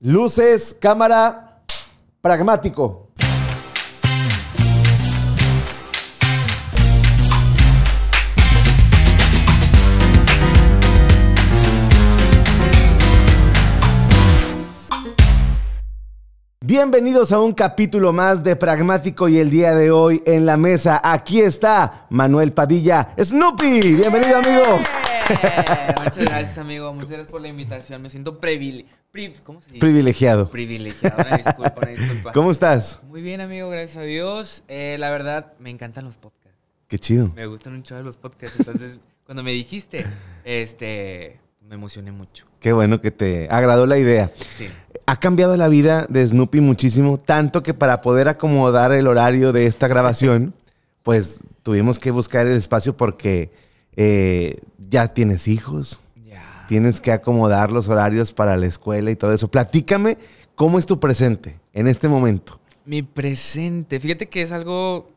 Luces, cámara, pragmático. Bienvenidos a un capítulo más de Pragmático y el día de hoy en la mesa aquí está Manuel Padilla, Snoopy, bienvenido amigo. Muchas gracias, amigo. Muchas gracias por la invitación. Me siento privilegiado. Privilegiado. ¿Cómo estás? Muy bien, amigo. Gracias a Dios. Eh, la verdad, me encantan los podcasts. Qué chido. Me gustan un los podcasts. Entonces, cuando me dijiste, este, me emocioné mucho. Qué bueno que te agradó la idea. Sí. Ha cambiado la vida de Snoopy muchísimo, tanto que para poder acomodar el horario de esta grabación, pues tuvimos que buscar el espacio porque eh, ya tienes hijos, tienes que acomodar los horarios para la escuela y todo eso. Platícame cómo es tu presente en este momento. Mi presente, fíjate que es algo,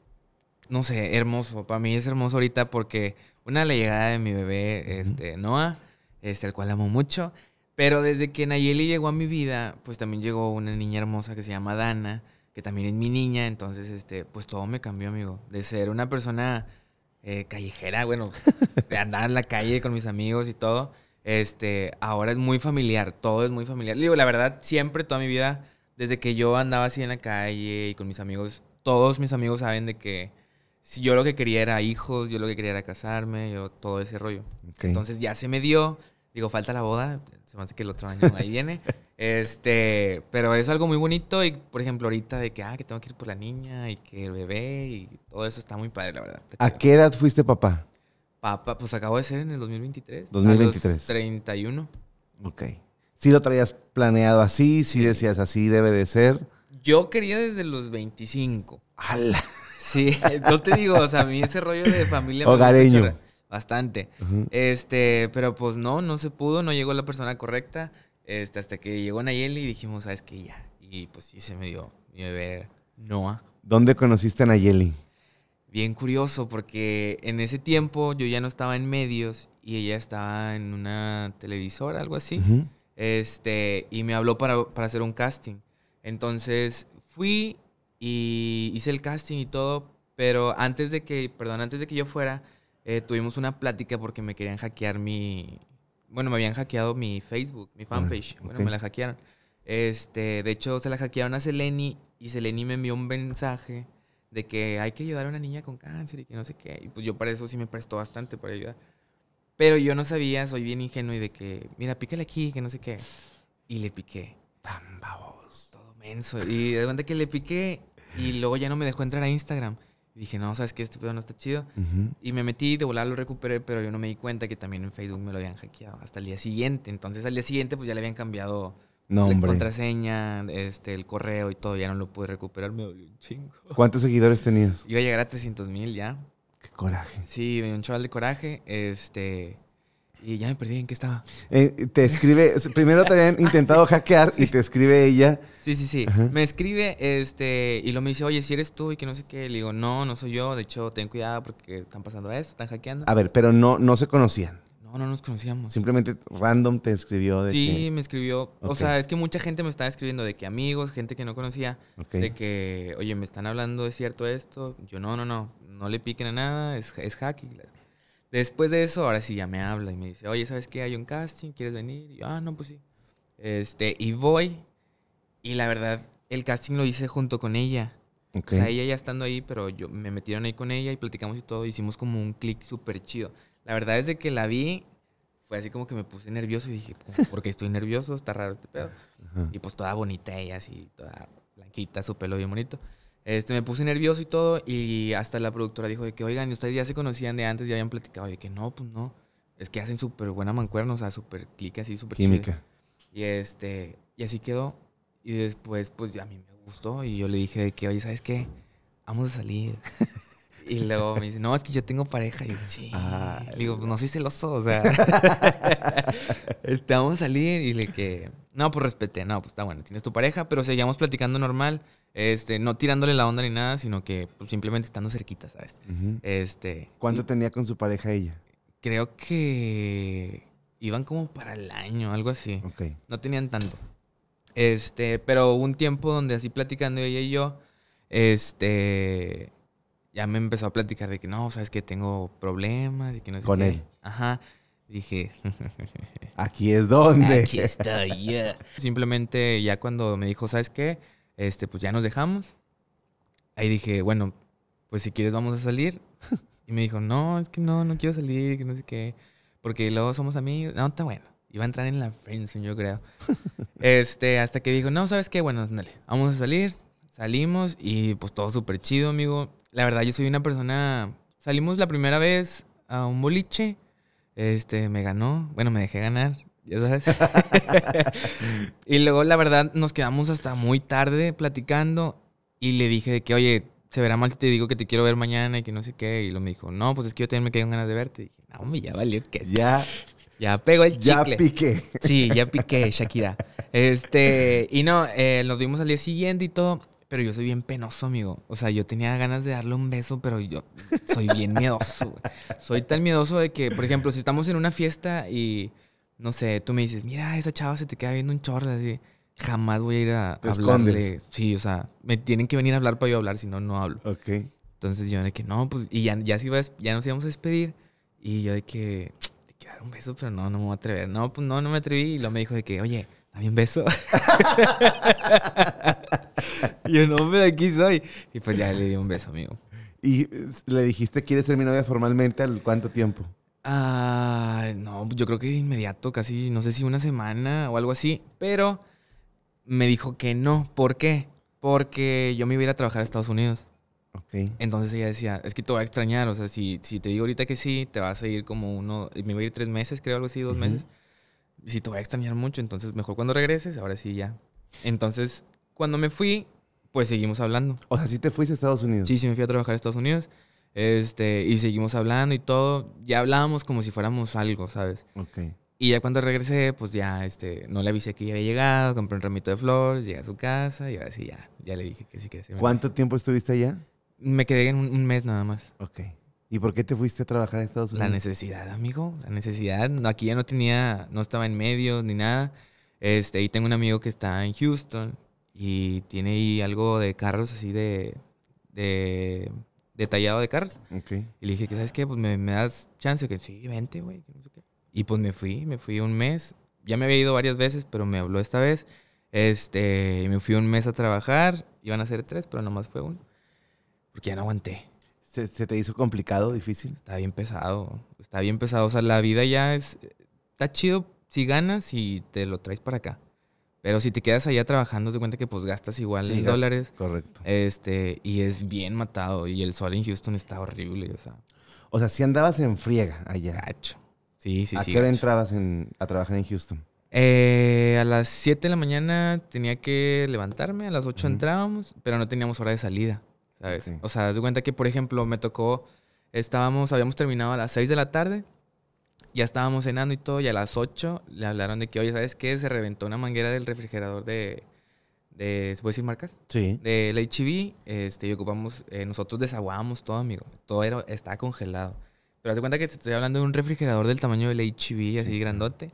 no sé, hermoso. Para mí es hermoso ahorita porque una la llegada de mi bebé, este, Noah, este, al cual amo mucho. Pero desde que Nayeli llegó a mi vida, pues también llegó una niña hermosa que se llama Dana, que también es mi niña. Entonces, este, pues todo me cambió, amigo. De ser una persona eh, callejera, bueno, andar en la calle con mis amigos y todo. Este, ahora es muy familiar, todo es muy familiar. Digo, la verdad, siempre, toda mi vida, desde que yo andaba así en la calle y con mis amigos, todos mis amigos saben de que si yo lo que quería era hijos, yo lo que quería era casarme, yo todo ese rollo. Entonces ya se me dio, digo, falta la boda, se me hace que el otro año ahí viene. Este, pero es algo muy bonito y, por ejemplo, ahorita de que, ah, que tengo que ir por la niña y que el bebé y todo eso está muy padre, la verdad. ¿A qué edad fuiste papá? Papá, pues acabo de ser en el 2023. 2023. 31. Ok. ¿Sí lo traías planeado así? ¿Sí decías así debe de ser? Yo quería desde los 25. ¡Hala! Sí, no te digo, o sea, a mí ese rollo de familia... Hogareño. bastante. Este, pero pues no, no se pudo, no llegó la persona correcta. Este, hasta que llegó Nayeli y dijimos, ¿sabes qué? Ya. Y pues sí, se me dio mi bebé Noah. ¿Dónde conociste a Nayeli? Bien curioso, porque en ese tiempo yo ya no estaba en medios y ella estaba en una televisora, algo así. este, y me habló para, hacer un casting. Entonces fui y hice el casting y todo, pero antes de que, perdón, antes de que yo fuera, eh, tuvimos una plática porque me querían hackear mi, bueno, me habían hackeado mi Facebook, mi ah, fanpage. Bueno, me la hackearon. Este, de hecho, se la hackearon a Seleni y Seleni me envió un mensaje de que hay que ayudar a una niña con cáncer y que no sé qué. Y pues yo para eso sí me prestó bastante para ayudar. Pero yo no sabía, soy bien ingenuo y de que, mira, pícale aquí, que no sé qué. Y le piqué. ¡Pam, Todo menso. Y de repente que le piqué y luego ya no me dejó entrar a Instagram dije, no, sabes que este pedo no está chido. Y me metí, de volar lo recuperé, pero yo no me di cuenta que también en Facebook me lo habían hackeado hasta el día siguiente. Entonces al día siguiente pues ya le habían cambiado nombre la contraseña, este, el correo y todo, ya no lo pude recuperar, me dolió un chingo. ¿Cuántos seguidores tenías? Iba a llegar a 300 mil ya. Qué coraje. Sí, un chaval de coraje. Este, y ya me perdí en qué estaba. Eh, te escribe, primero te habían ah, intentado hackear y te escribe ella. Sí, sí, sí. Me escribe este y lo me dice, oye, si eres tú y que no sé qué. Le digo, no, no soy yo. De hecho, ten cuidado porque están pasando eso, están hackeando. A ver, pero no, no se conocían. No, no nos conocíamos. Simplemente random te escribió de Sí, me escribió. O sea, es que mucha gente me estaba escribiendo de que amigos, gente que no conocía, de que, oye, me están hablando, de cierto esto? Yo, no, no, no, no le piquen a nada, es, es hacking. Después de eso, ahora sí ya me habla y me dice, oye, ¿sabes qué? Hay un casting, ¿quieres venir? Y yo, ah, no, pues sí. Este, y voy. Y la verdad, el casting lo hice junto con ella. O sea, ella ya estando ahí, pero yo me metieron ahí con ella y platicamos y todo. Hicimos como un click súper chido. La verdad es de que la vi, fue así como que me puse nervioso y dije, porque estoy nervioso, está raro este pedo. Y pues toda bonita ella, así, toda blanquita, su pelo bien bonito. Este, me puse nervioso y todo, y hasta la productora dijo de que, oigan, ustedes ya se conocían de antes, ya habían platicado, de que no, pues no. Es que hacen súper buena mancuerna, o sea, súper clic así, súper Química. Y este, y así quedó. Y después, pues ya a mí me gustó, y yo le dije de que, oye, ¿sabes qué? Vamos a salir. Y luego me dice, no, es que yo tengo pareja. Y yo, sí. Ah, digo, no soy celoso, o sea. Este, vamos a salir y le que. No, pues respete No, pues está bueno, tienes tu pareja, pero seguíamos platicando normal. Este, no tirándole la onda ni nada, sino que pues, simplemente estando cerquita, ¿sabes? Este. ¿Cuánto tenía con su pareja ella? Creo que iban como para el año, algo así. Ok. No tenían tanto. Este, pero hubo un tiempo donde así platicando ella y yo, este, ya me empezó a platicar de que no, sabes que tengo problemas y que no sé Con él. Ajá. Dije, aquí es donde. Aquí está, Simplemente ya cuando me dijo, ¿sabes qué? Este, pues ya nos dejamos. Ahí dije, bueno, pues si quieres vamos a salir. Y me dijo, no, es que no, no quiero salir, que no sé qué. Porque luego somos amigos. No, está bueno. Iba a entrar en la friendzone, yo creo. este, hasta que dijo, no, ¿sabes qué? Bueno, dale, vamos a salir. Salimos y pues todo súper chido, amigo la verdad, yo soy una persona. Salimos la primera vez a un boliche. Este, me ganó. Bueno, me dejé ganar. Ya sabes. y luego, la verdad, nos quedamos hasta muy tarde platicando. Y le dije de que, oye, se verá mal si te digo que te quiero ver mañana y que no sé qué. Y lo me dijo, no, pues es que yo también me quedé con ganas de verte. Y dije, no, me ya valió que Ya. Ya pegó el chicle. Ya piqué. Sí, ya piqué, Shakira. Este, y no, eh, nos vimos al día siguiente y todo. Pero yo soy bien penoso, amigo. O sea, yo tenía ganas de darle un beso, pero yo soy bien miedoso. Soy tan miedoso de que, por ejemplo, si estamos en una fiesta y, no sé, tú me dices, mira, esa chava se te queda viendo un chorro, así, jamás voy a ir a hablarle. Sí, o sea, me tienen que venir a hablar para yo hablar, si no, no hablo. Ok. Entonces yo de que, no, pues, y ya, ya, nos íbamos a despedir. Y yo de que, le quiero dar un beso, pero no, no me voy a atrever. No, pues no, no me atreví. Y luego me dijo de que, oye, dame un beso. y yo, nombre de aquí soy. Y pues ya le di un beso, amigo. ¿Y le dijiste, quieres ser mi novia formalmente al cuánto tiempo? Ah, no, yo creo que de inmediato, casi, no sé si una semana o algo así, pero me dijo que no. ¿Por qué? Porque yo me iba a ir a trabajar a Estados Unidos. ok Entonces ella decía, es que te voy a extrañar, o sea, si, si te digo ahorita que sí, te vas a ir como uno, me iba a ir tres meses, creo, algo así, dos meses. si te voy a extrañar mucho, entonces mejor cuando regreses, ahora sí ya. Entonces cuando me fui, pues seguimos hablando. O sea, sí te fuiste a Estados Unidos. Sí, sí me fui a trabajar a Estados Unidos. Este, y seguimos hablando y todo. Ya hablábamos como si fuéramos algo, ¿sabes? Ok. Y ya cuando regresé, pues ya este, no le avisé que ya había llegado, compré un ramito de flores, llegué a su casa y ahora sí ya, ya le dije que sí que sí. ¿Cuánto tiempo estuviste allá? Me quedé en un, mes nada más. Ok. ¿Y por qué te fuiste a trabajar a Estados Unidos? La necesidad, amigo. La necesidad. aquí ya no tenía, no estaba en medios ni nada. Este, y tengo un amigo que está en Houston y tiene ahí algo de carros así de, de detallado de carros. Y le dije, que ¿sabes qué? Pues me, das chance. Que sí, vente, güey. Y pues me fui, me fui un mes. Ya me había ido varias veces, pero me habló esta vez. Este, me fui un mes a trabajar. Iban a ser tres, pero nomás fue uno. Porque ya no aguanté. ¿Se, ¿Se, te hizo complicado, difícil? Está bien pesado. Está bien pesado. O sea, la vida ya es. Eh, está chido si ganas y te lo traes para acá. Pero si te quedas allá trabajando, te cuenta que pues gastas igual en dólares. Correcto. Este, y es bien matado. Y el sol en Houston está horrible. O sea, o sea si andabas en friega allá. Gacho. Sí, sí, sí. ¿A qué hora entrabas a trabajar en Houston? Eh, a las 7 de la mañana tenía que levantarme, a las 8 entrábamos, pero no teníamos hora de salida, ¿sabes? O sea, das cuenta que, por ejemplo, me tocó, estábamos, habíamos terminado a las 6 de la tarde ya estábamos cenando y todo, y a las 8 le hablaron de que, oye, ¿sabes qué? Se reventó una manguera del refrigerador de, ¿se puede decir marcas? Sí. De la este, y ocupamos, eh, nosotros desaguábamos todo, amigo. Todo era, estaba congelado. Pero haz cuenta que te estoy hablando de un refrigerador del tamaño del HIV así grandote.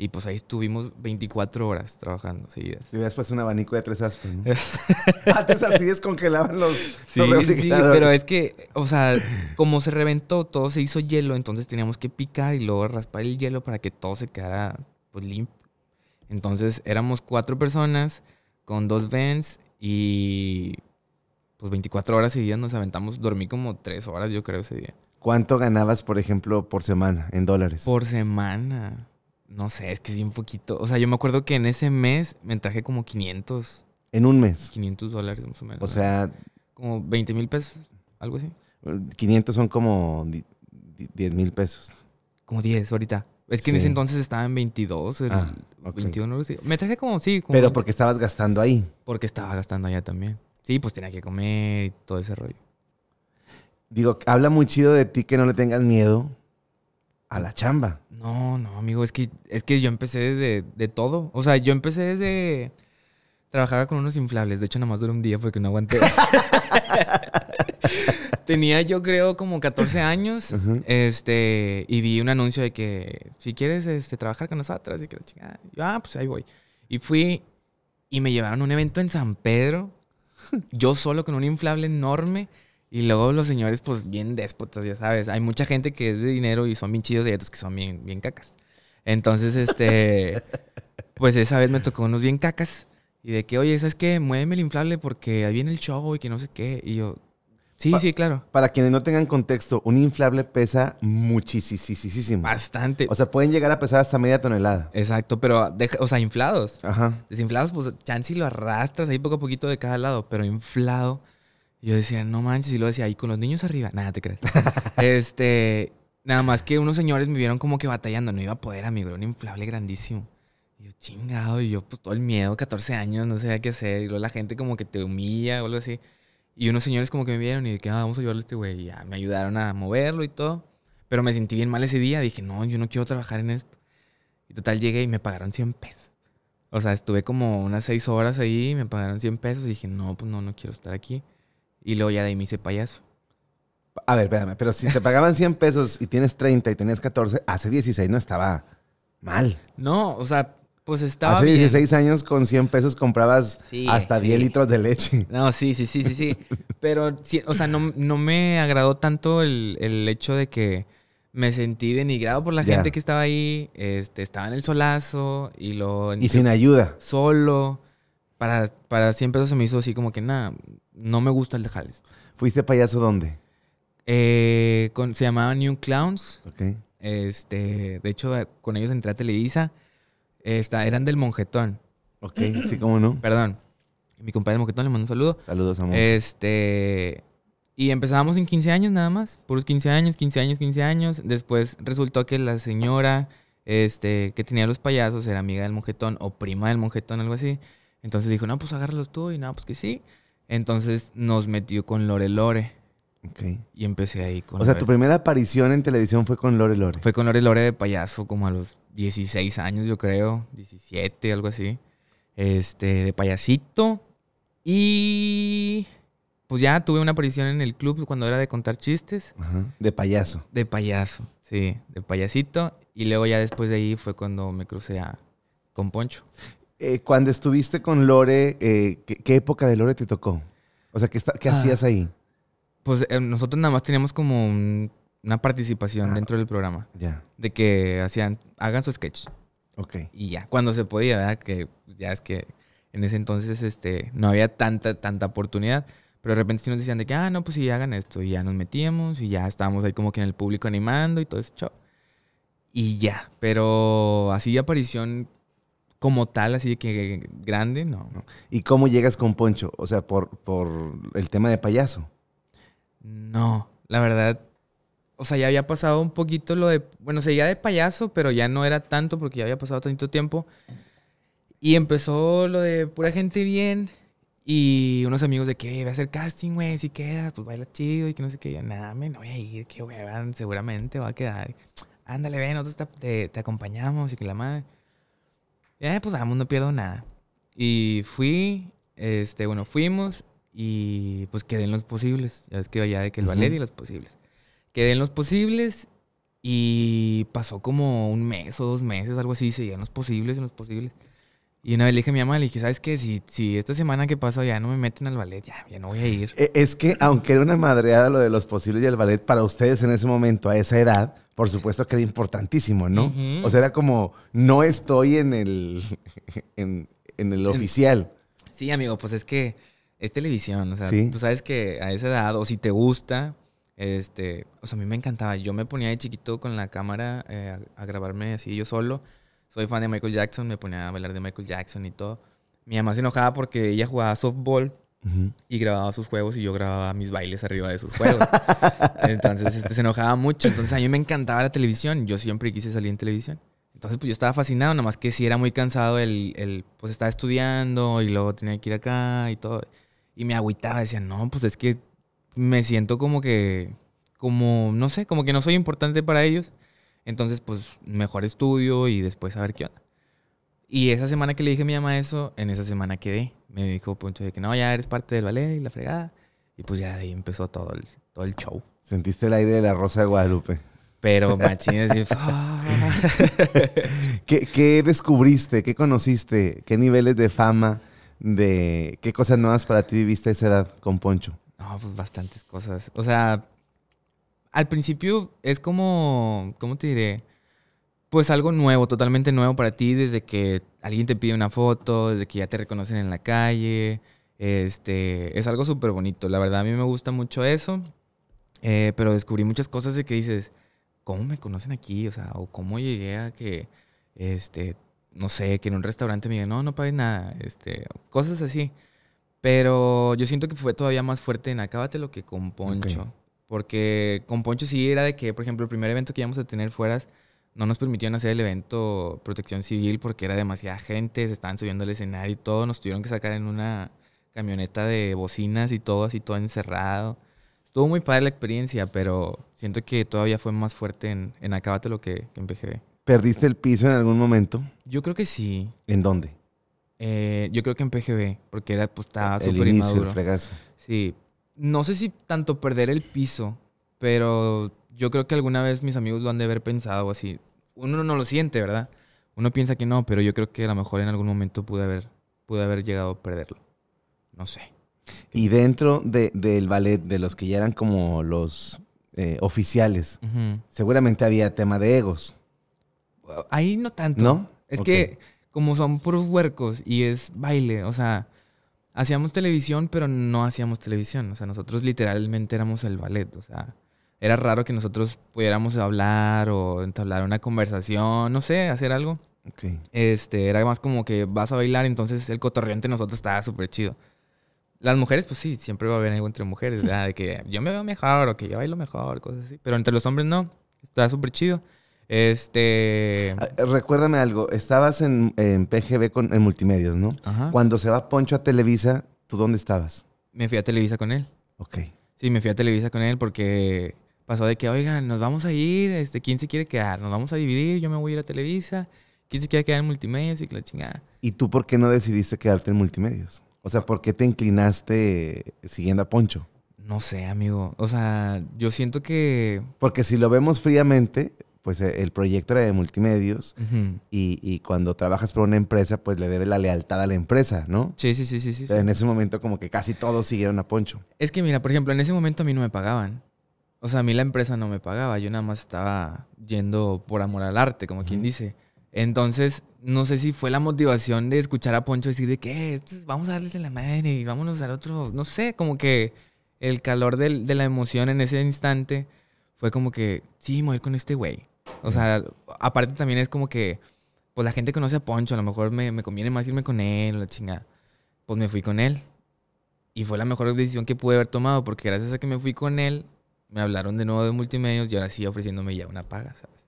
Y pues ahí estuvimos 24 horas trabajando seguidas. Y después un abanico de tres aspas, ¿no? Antes así descongelaban los, sí, pero es que, o sea, como se reventó, todo se hizo hielo, entonces teníamos que picar y luego raspar el hielo para que todo se quedara pues, limpio. Entonces éramos cuatro personas con dos vents y pues 24 horas seguidas nos aventamos. Dormí como tres horas, yo creo, ese día. ¿Cuánto ganabas, por ejemplo, por semana en dólares? Por semana. No sé, es que sí, un poquito. O sea, yo me acuerdo que en ese mes me traje como 500. ¿En un mes? 500 dólares más o menos. O sea... Como 20 mil pesos, algo así. 500 son como 10 mil pesos. Como 10 ahorita. Es que en ese entonces estaba en 22, 21 21. Me traje como, sí. Pero porque estabas gastando ahí. Porque estaba gastando allá también. Sí, pues tenía que comer y todo ese rollo. Digo, habla muy chido de ti que no le tengas miedo a la chamba. No, no, amigo, es que, es que yo empecé desde de todo. O sea, yo empecé desde... Trabajaba con unos inflables. De hecho, nada más duró un día porque no aguanté. Tenía yo creo como 14 años. Este, y vi un anuncio de que si quieres este, trabajar con nosotros. y que la chingada. ah, pues ahí voy. Y fui y me llevaron a un evento en San Pedro. Yo solo con un inflable enorme. Y luego los señores, pues bien déspotas, ya sabes. Hay mucha gente que es de dinero y son bien chidos y otros que son bien, bien cacas. Entonces, este, pues esa vez me tocó unos bien cacas. Y de que, oye, ¿sabes que Muéveme el inflable porque ahí viene el show y que no sé qué. Y yo, sí, sí, claro. Para quienes no tengan contexto, un inflable pesa muchísimo. Bastante. O sea, pueden llegar a pesar hasta media tonelada. Exacto, pero, deja, o sea, inflados. Ajá. Desinflados, pues, chance y lo arrastras ahí poco a poquito de cada lado, pero inflado yo decía, no manches, y lo decía ahí con los niños arriba. Nada, te crees. este, nada más que unos señores me vieron como que batallando. No iba a poder, amigo, era un inflable grandísimo. Y yo, chingado, y yo, pues todo el miedo, 14 años, no sabía qué hacer. Y luego la gente como que te humilla o algo así. Y unos señores como que me vieron y de que, ah, vamos a ayudarle a este güey. Y ya me ayudaron a moverlo y todo. Pero me sentí bien mal ese día. Dije, no, yo no quiero trabajar en esto. Y total, llegué y me pagaron 100 pesos. O sea, estuve como unas 6 horas ahí, me pagaron 100 pesos. Y dije, no, pues no, no quiero estar aquí. Y luego ya de ahí me hice payaso. A ver, espérame, pero si te pagaban 100 pesos y tienes 30 y tenías 14, hace 16 no estaba mal. No, o sea, pues estaba Hace 16 años con 100 pesos comprabas hasta 10 litros de leche. No, sí, sí, sí, sí, sí. Pero, o sea, no, me agradó tanto el, hecho de que me sentí denigrado por la gente que estaba ahí. Este, estaba en el solazo y lo... Y sin ayuda. Solo. Para, para 100 pesos se me hizo así como que nada, no me gusta el de Jales. ¿Fuiste payaso dónde? Eh, con, se llamaba New Clowns. Ok. Este, de hecho, con ellos entré a Televisa. Esta, eran del Monjetón. Ok, sí, cómo no. Perdón. Mi compañero del Monjetón le mando un saludo. Saludos, amor. Este. Y empezábamos en 15 años nada más. Por los 15 años, 15 años, 15 años. Después resultó que la señora este, que tenía los payasos era amiga del Monjetón o prima del Monjetón, algo así. Entonces dijo, no, pues agárralos tú. Y nada, pues que sí. Entonces nos metió con Lore Lore. Y empecé ahí con... O sea, tu primera aparición en televisión fue con Lore Lore. Fue con Lore Lore de payaso como a los 16 años, yo creo, 17, algo así. Este, de payasito. Y pues ya tuve una aparición en el club cuando era de contar chistes. Ajá. De payaso. De payaso, sí, de payasito. Y luego ya después de ahí fue cuando me crucé a, con Poncho. Eh, cuando estuviste con Lore, eh, ¿qué, época de Lore te tocó? O sea, ¿qué, ah. hacías ahí? Pues eh, nosotros nada más teníamos como una participación ah. dentro del programa. Ya. De que hacían, hagan su sketch. Ok. Y ya, cuando se podía, ¿verdad? Que pues, ya es que en ese entonces este, no había tanta, tanta oportunidad. Pero de repente sí nos decían de que, ah, no, pues sí, hagan esto. Y ya nos metíamos y ya estábamos ahí como que en el público animando y todo ese show. Y ya, pero así de aparición como tal, así de que grande, no. ¿Y cómo llegas con Poncho? O sea, por, por el tema de payaso. No, la verdad, o sea, ya había pasado un poquito lo de, bueno, seguía de payaso, pero ya no era tanto porque ya había pasado tanto tiempo. Y empezó lo de pura gente bien y unos amigos de que voy a hacer casting, güey, si queda, pues baila chido y que no sé qué. nada, me no voy a ir, que güey, seguramente va a quedar. Ándale, ven, nosotros te acompañamos y que la madre eh, pues vamos, no pierdo nada. Y fui, este, bueno, fuimos y pues quedé en los posibles. Ya es que allá de que el uh los posibles. Quedé en los posibles y pasó como un mes o dos meses, algo así, en los posibles, en los posibles. Y una vez le dije a mi mamá, le dije, ¿sabes qué? Si, si esta semana que pasa ya no me meten al ballet, ya, no voy a ir. E, es que, aunque era una madreada lo de los posibles y el ballet, para ustedes en ese momento, a esa edad, por supuesto que era importantísimo, ¿no? O sea, era como, no estoy en el, en, el oficial. Sí, amigo, pues es que es televisión, o sea, tú sabes que a esa edad, o si te gusta, este, o sea, a mí me encantaba. Yo me ponía de chiquito con la cámara eh, a grabarme así yo solo soy fan de Michael Jackson, me ponía a bailar de Michael Jackson y todo. Mi mamá se enojaba porque ella jugaba softball y grababa sus juegos y yo grababa mis bailes arriba de sus juegos. entonces este, se enojaba mucho. Entonces a mí me encantaba la televisión. Yo siempre quise salir en televisión. Entonces pues yo estaba fascinado, Nada más que si era muy cansado el, el pues estaba estudiando y luego tenía que ir acá y todo. Y me agüitaba, decía, no, pues es que me siento como que, como, no sé, como que no soy importante para ellos. Entonces, pues mejor estudio y después a ver qué onda. Y esa semana que le dije a mi mamá eso, en esa semana quedé. Me dijo Poncho de que no, ya eres parte del ballet y la fregada. Y pues ya ahí empezó todo el, todo el show. Sentiste el aire de la Rosa de Guadalupe. Pero machín así. Ah". ¿Qué, ¿Qué descubriste? ¿Qué conociste? ¿Qué niveles de fama? de qué cosas nuevas para ti viviste a esa edad con Poncho? No, pues bastantes cosas. O sea, al principio es como, ¿cómo te diré? Pues algo nuevo, totalmente nuevo para ti, desde que alguien te pide una foto, desde que ya te reconocen en la calle. Este, es algo súper bonito. La verdad, a mí me gusta mucho eso. Eh, pero descubrí muchas cosas de que dices, ¿cómo me conocen aquí? O sea, o cómo llegué a que, este, no sé, que en un restaurante me digan, no, no pagues nada. Este, cosas así. Pero yo siento que fue todavía más fuerte en lo que con Poncho. Porque con Poncho sí era de que, por ejemplo, el primer evento que íbamos a tener fuera no nos permitieron hacer el evento protección civil porque era demasiada gente, se estaban subiendo al escenario y todo, nos tuvieron que sacar en una camioneta de bocinas y todo, así todo encerrado. Estuvo muy padre la experiencia, pero siento que todavía fue más fuerte en, en lo que, en PGB. ¿Perdiste el piso en algún momento? Yo creo que sí. ¿En dónde? Eh, yo creo que en PGB, porque era, pues, estaba súper inmaduro. El fregazo. Sí, no sé si tanto perder el piso, pero yo creo que alguna vez mis amigos lo han de haber pensado así. Uno no lo siente, ¿verdad? Uno piensa que no, pero yo creo que a lo mejor en algún momento pude haber, haber llegado a perderlo. No sé. Y dentro del ballet, de los que ya eran como los eh, oficiales, seguramente había tema de egos. Ahí no tanto. ¿No? Es que como son puros huercos y es baile, o sea, hacíamos televisión, pero no hacíamos televisión. O sea, nosotros literalmente éramos el ballet. O sea, era raro que nosotros pudiéramos hablar o entablar una conversación, no sé, hacer algo. Okay. Este, era más como que vas a bailar, entonces el cotorriente entre nosotros estaba súper chido. Las mujeres, pues sí, siempre va a haber algo entre mujeres, ¿verdad? De que yo me veo mejor o que yo bailo mejor, cosas así. Pero entre los hombres no, estaba súper chido. Este. Ah, recuérdame algo. Estabas en, PGB con, en Multimedios, ¿no? Ajá. Cuando se va Poncho a Televisa, ¿tú dónde estabas? Me fui a Televisa con él. Ok. Sí, me fui a Televisa con él porque pasó de que, oigan, nos vamos a ir, este, ¿quién se quiere quedar? Nos vamos a dividir, yo me voy a ir a Televisa, ¿quién se quiere quedar en Multimedios? Y la chingada. ¿Y tú por qué no decidiste quedarte en Multimedios? O sea, ¿por qué te inclinaste siguiendo a Poncho? No sé, amigo. O sea, yo siento que... Porque si lo vemos fríamente, pues eh, el proyecto era de multimedios y, cuando trabajas para una empresa, pues le debes la lealtad a la empresa, ¿no? Sí, sí, sí, sí. en ese momento como que casi todos siguieron a Poncho. Es que mira, por ejemplo, en ese momento a mí no me pagaban. O sea, a mí la empresa no me pagaba, yo nada más estaba yendo por amor al arte, como quien dice. Entonces, no sé si fue la motivación de escuchar a Poncho decir de que eh, vamos a darles de la madre y vámonos dar otro, no sé, como que el calor de la emoción en ese instante fue como que, sí, morir con este güey. O sea, aparte también es como que, pues la gente conoce a Poncho, a lo mejor me, conviene más irme con él, la chingada. Pues me fui con él. Y fue la mejor decisión que pude haber tomado, porque gracias a que me fui con él, me hablaron de nuevo de multimedios y ahora sí ofreciéndome ya una paga, ¿sabes?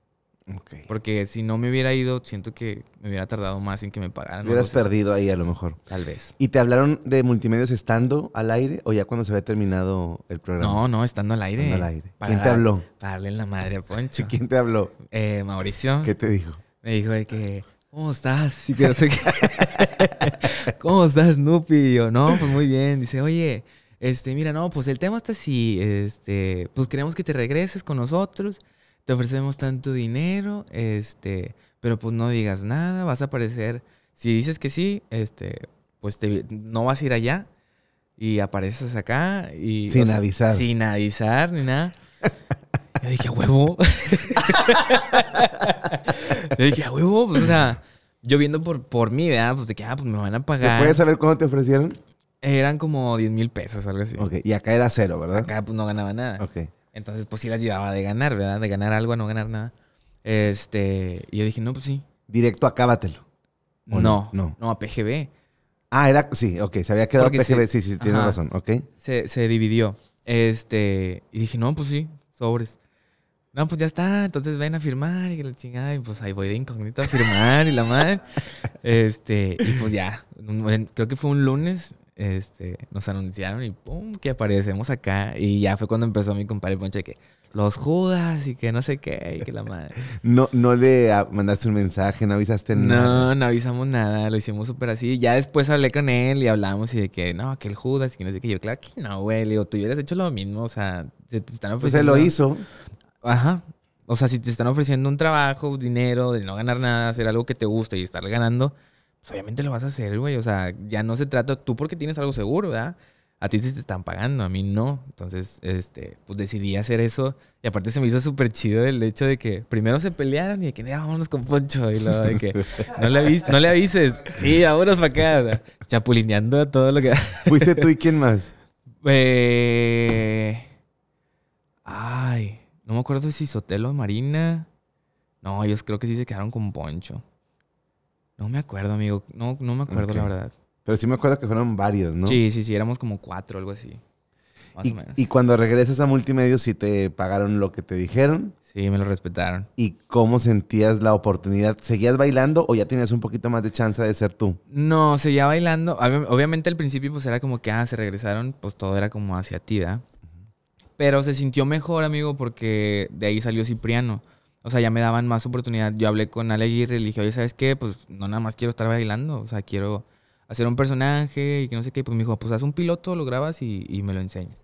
Porque si no me hubiera ido, siento que me hubiera tardado más en que me pagaran. Hubieras perdido ahí a lo mejor. Tal vez. ¿Y te hablaron de multimedios estando al aire o ya cuando se había terminado el programa? No, no, estando al aire. ¿Quién te habló? Para la madre Poncho. ¿Quién te habló? Mauricio. ¿Qué te dijo? Me dijo que, ¿cómo estás? ¿Cómo estás, Nupi? Y yo, no, pues muy bien. Dice, oye, este, mira, no, pues el tema está si Este, pues queremos que te regreses con nosotros te ofrecemos tanto dinero, este, pero pues no digas nada, vas a aparecer, si dices que sí, este, pues te, no vas a ir allá y apareces acá y... Sin avisar. Sin avisar ni nada. Yo dije, ¡a huevo. Yo dije, a huevo, o sea, yo viendo por, por mí, ¿verdad? Pues de que, ah, pues me van a pagar. ¿Puedes saber cuánto te ofrecieron? Eran como 10 mil pesos, algo así. Ok, y acá era cero, ¿verdad? Acá pues no ganaba nada. Ok. Entonces, pues sí las llevaba de ganar, ¿verdad? De ganar algo a no ganar nada. Este, y yo dije, no, pues sí. Directo acábatelo. No, no, no, no, a PGB. Ah, era, sí, ok, se había quedado a PGB, sí, sí, tienes razón, ok. Se, se dividió. Este, y dije, no, pues sí, sobres. No, pues ya está, entonces ven a firmar y la chingada, y pues ahí voy de incógnito a firmar y la madre. Este, y pues ya, creo que fue un lunes, este, nos anunciaron y pum, que aparecemos acá. Y ya fue cuando empezó mi compadre Poncho de que los Judas y que no sé qué, y que la madre. no, no le mandaste un mensaje, no avisaste nada. No, no avisamos nada, lo hicimos súper así. Ya después hablé con él y hablamos y de que no, que el Judas y que no sé qué. Yo, claro que no, güey. Le digo, tú hubieras hecho lo mismo, o sea, se te están ofreciendo. Pues él lo hizo. Ajá. O sea, si te están ofreciendo un trabajo, dinero, de no ganar nada, hacer algo que te guste y estar ganando, pues, obviamente lo vas a hacer, güey. O sea, ya no se trata tú porque tienes algo seguro, ¿verdad? A ti sí te están pagando, a mí no. Entonces, este, pues decidí hacer eso. Y aparte se me hizo súper chido el hecho de que primero se pelearon y de que, vámonos con Poncho. Y luego de que, no le, avises. Sí, vámonos para acá. Chapulineando a todo lo que... ¿Fuiste tú y quién más? Eh... Ay, no me acuerdo si Sotelo Marina. No, ellos creo que sí se quedaron con Poncho. No me acuerdo, amigo. No, no me acuerdo, la verdad. Pero sí me acuerdo que fueron varios, ¿no? Sí, sí, sí. Éramos como cuatro, algo así. Más y, o menos. Y cuando regresas a multimedia, ¿sí te pagaron lo que te dijeron? Sí, me lo respetaron. ¿Y cómo sentías la oportunidad? ¿Seguías bailando o ya tenías un poquito más de chance de ser tú? No, seguía bailando. Obviamente al principio pues era como que, ah, se regresaron, pues todo era como hacia ti, ¿da? Pero se sintió mejor, amigo, porque de ahí salió Cipriano o sea, ya me daban más oportunidad. Yo hablé con Ale y le dije, oye, ¿sabes qué? Pues no nada más quiero estar bailando, o sea, quiero hacer un personaje y que no sé qué. Pues me dijo, pues haz un piloto, lo grabas y, me lo enseñas.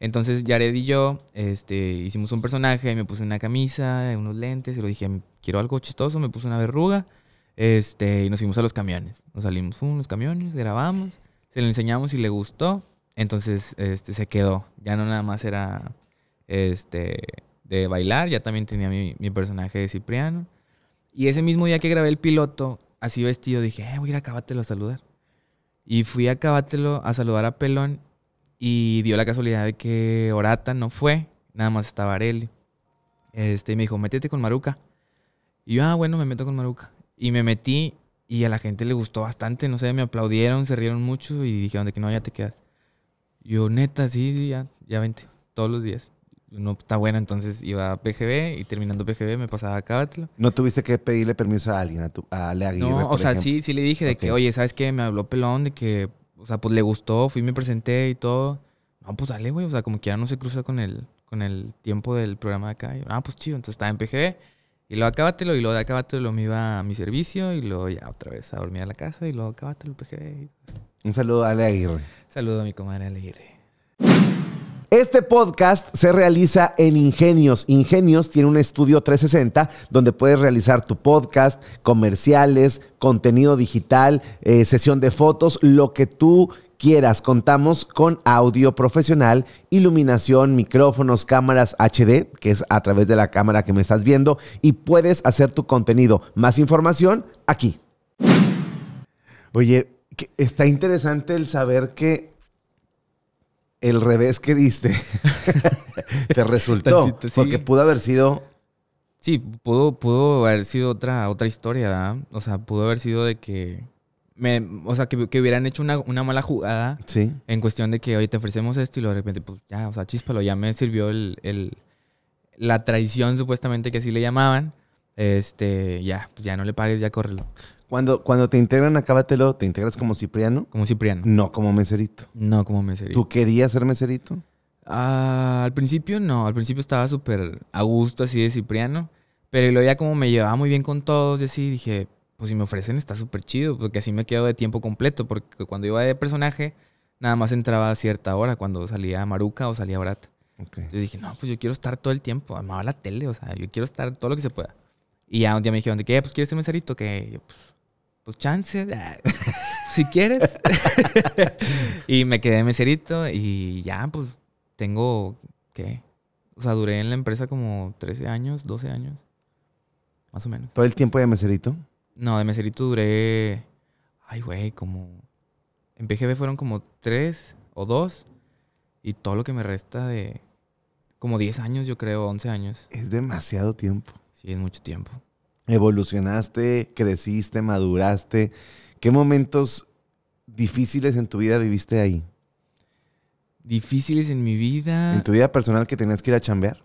Entonces Jared y yo este, hicimos un personaje, me puse una camisa, unos lentes y le dije, quiero algo chistoso, me puse una verruga este, y nos fuimos a los camiones. Nos salimos unos camiones, grabamos, se lo enseñamos y le gustó. Entonces este, se quedó, ya no nada más era este, de bailar, ya también tenía mi, personaje de Cipriano. Y ese mismo día que grabé el piloto, así vestido, dije, eh, voy a ir a Acabatelo a saludar. Y fui a Acabatelo a saludar a Pelón y dio la casualidad de que Orata no fue, nada más estaba Areli. Este, y me dijo, métete con Maruca. Y yo, ah, bueno, me meto con Maruca. Y me metí y a la gente le gustó bastante, no sé, me aplaudieron, se rieron mucho y dijeron de que no, ya te quedas. Yo, neta, sí, ya, ya vente, todos los días no está bueno entonces iba a PGB y terminando PGB me pasaba a ¿No tuviste que pedirle permiso a alguien, a, tu, a Ale Aguirre, No, o sea, sí, sí le dije de que, oye, ¿sabes qué? Me habló Pelón de que, o sea, pues le gustó, fui, me presenté y todo. No, pues dale, güey, o sea, como que ya no se cruza con el, con el tiempo del programa de acá. ah, pues chido, entonces estaba en PGB. Y luego acábatelo, y luego de acábatelo me iba a mi servicio, y luego ya otra vez a dormir a la casa, y luego acábatelo, PGB. Un saludo a Ale Aguirre. saludo a mi comadre Ale Aguirre. Este podcast se realiza en Ingenios. Ingenios tiene un estudio 360 donde puedes realizar tu podcast, comerciales, contenido digital, eh, sesión de fotos, lo que tú quieras. Contamos con audio profesional, iluminación, micrófonos, cámaras HD, que es a través de la cámara que me estás viendo, y puedes hacer tu contenido. Más información aquí. Oye, está interesante el saber que el revés que diste te resultó. Porque pudo haber sido. Sí, pudo, pudo haber sido otra, otra historia, ¿verdad? O sea, pudo haber sido de que. Me, o sea, que, hubieran hecho una, mala jugada. En cuestión de que, hoy te ofrecemos esto y luego de repente, pues ya, o sea, chispalo, ya me sirvió el, la traición supuestamente que así le llamaban. Este, ya, pues ya no le pagues, ya córrelo. Cuando, te integran acá ¿te integras como Cipriano? Como Cipriano. No como meserito. No como meserito. ¿Tú querías ser meserito? Ah, al principio no, al principio estaba súper a gusto así de Cipriano, pero luego ya como me llevaba muy bien con todos y así dije, pues si me ofrecen está súper chido, porque así me quedo de tiempo completo, porque cuando iba de personaje nada más entraba a cierta hora, cuando salía Maruca o salía Brata. Okay. Yo dije, no, pues yo quiero estar todo el tiempo, amaba la tele, o sea, yo quiero estar todo lo que se pueda. Y ya un me dijeron, ¿qué? Eh, pues quieres ser meserito, que pues pues chance, ah, si quieres. y me quedé meserito y ya, pues tengo, ¿qué? O sea, duré en la empresa como 13 años, 12 años, más o menos. ¿Todo el tiempo de meserito? No, de meserito duré, ay, güey, como... En PGB fueron como 3 o 2 y todo lo que me resta de como 10 años, yo creo, 11 años. Es demasiado tiempo. Sí, es mucho tiempo evolucionaste, creciste, maduraste? ¿Qué momentos difíciles en tu vida viviste ahí? Difíciles en mi vida. ¿En tu vida personal que tenías que ir a chambear?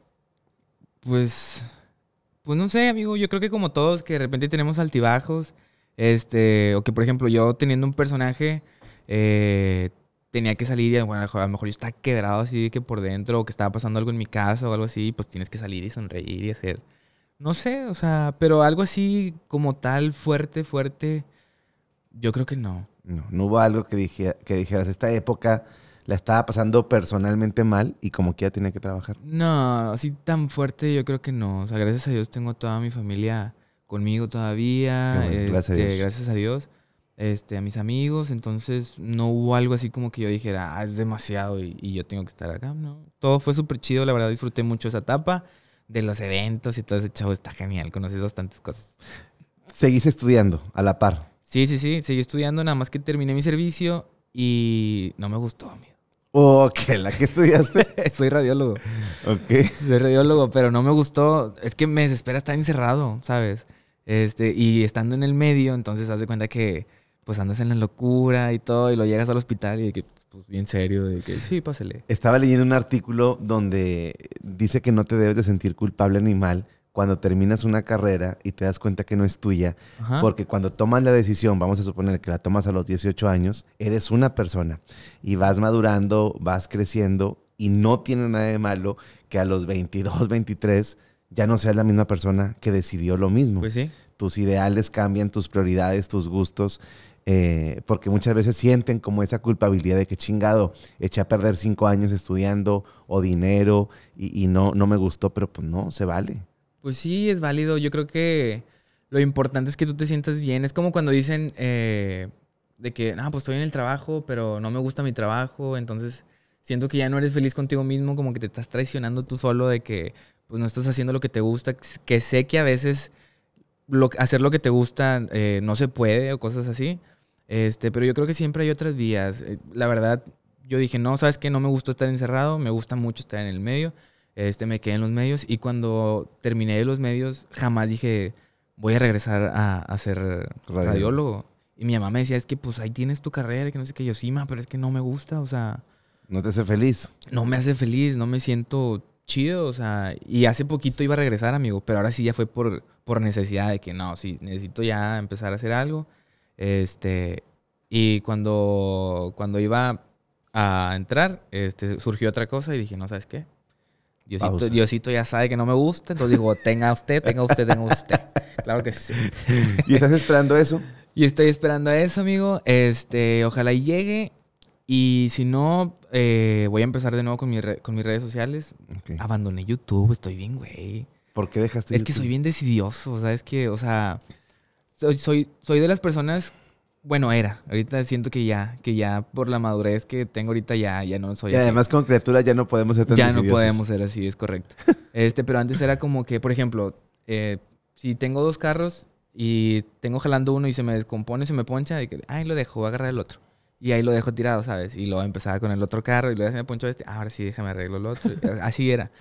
Pues. Pues no sé, amigo. Yo creo que como todos, que de repente tenemos altibajos. Este. O que, por ejemplo, yo teniendo un personaje. Eh, tenía que salir y bueno, a lo mejor yo estaba quebrado así que por dentro o que estaba pasando algo en mi casa o algo así, pues tienes que salir y sonreír y hacer no sé, o sea, pero algo así como tal, fuerte, fuerte, yo creo que no. No, no hubo algo que, que dijeras, esta época la estaba pasando personalmente mal y como que ya tenía que trabajar. No, así tan fuerte yo creo que no. O sea, gracias a Dios tengo toda mi familia conmigo todavía. gracias a este, Dios. Gracias a Dios. Este, a mis amigos, entonces no hubo algo así como que yo dijera, ah, es demasiado y, yo tengo que estar acá, ¿no? Todo fue súper chido, la verdad disfruté mucho esa etapa de los eventos y todo ese chavo está genial, conoces bastantes cosas. ¿Seguís estudiando a la par? Sí, sí, sí, seguí estudiando, nada más que terminé mi servicio y no me gustó, amigo. Ok, la que estudiaste. Soy radiólogo. Ok. Soy radiólogo, pero no me gustó. Es que me desespera estar encerrado, ¿sabes? Este, y estando en el medio, entonces haz de cuenta que pues andas en la locura y todo, y lo llegas al hospital y de que, pues bien serio, de que sí, pásele Estaba leyendo un artículo donde dice que no te debes de sentir culpable ni mal... cuando terminas una carrera y te das cuenta que no es tuya, porque cuando tomas la decisión, vamos a suponer que la tomas a los 18 años, eres una persona y vas madurando, vas creciendo y no tiene nada de malo que a los 22, 23 ya no seas la misma persona que decidió lo mismo. Pues sí. Tus ideales cambian, tus prioridades, tus gustos. Eh, porque muchas veces sienten como esa culpabilidad de que chingado, eché a perder cinco años estudiando o dinero y, no, no me gustó, pero pues no, se vale. Pues sí, es válido. Yo creo que lo importante es que tú te sientas bien. Es como cuando dicen eh, de que, ah, pues estoy en el trabajo, pero no me gusta mi trabajo, entonces siento que ya no eres feliz contigo mismo, como que te estás traicionando tú solo de que pues no estás haciendo lo que te gusta, que sé que a veces hacer lo que te gusta eh, no se puede o cosas así. Este, pero yo creo que siempre hay otras vías. Eh, la verdad, yo dije, no, sabes que no me gusta estar encerrado, me gusta mucho estar en el medio. Este, me quedé en los medios y cuando terminé de los medios, jamás dije, voy a regresar a, ser radiólogo. Y mi mamá me decía, es que pues ahí tienes tu carrera, que no sé qué. Yo, sí, ma, pero es que no me gusta, o sea. ¿No te hace feliz? No me hace feliz, no me siento chido, o sea. Y hace poquito iba a regresar, amigo, pero ahora sí ya fue por, por necesidad de que no, sí, necesito ya empezar a hacer algo. Este, y cuando, cuando iba a entrar, este, surgió otra cosa y dije, no, ¿sabes qué? Diosito, Diosito, ya sabe que no me gusta, entonces digo, tenga usted, tenga usted, tenga usted. claro que sí. ¿Y estás esperando eso? y estoy esperando a eso, amigo. Este, ojalá y llegue. Y si no, eh, voy a empezar de nuevo con, mi con mis redes sociales. Abandoné YouTube, estoy bien, güey. ¿Por qué dejaste Es que soy bien decidioso, o sea, es que, o sea soy, soy, de las personas, bueno, era. Ahorita siento que ya, que ya por la madurez que tengo ahorita ya, ya no soy. Y además con criaturas ya no podemos ser tan Ya no podemos ser así, es correcto. este, pero antes era como que, por ejemplo, eh, si tengo dos carros y tengo jalando uno y se me descompone, se me poncha, y que, ay, lo dejo, voy a agarrar el otro. Y ahí lo dejo tirado, ¿sabes? Y lo empezaba con el otro carro y luego se me poncho este, ahora sí, déjame arreglo el otro. Así era.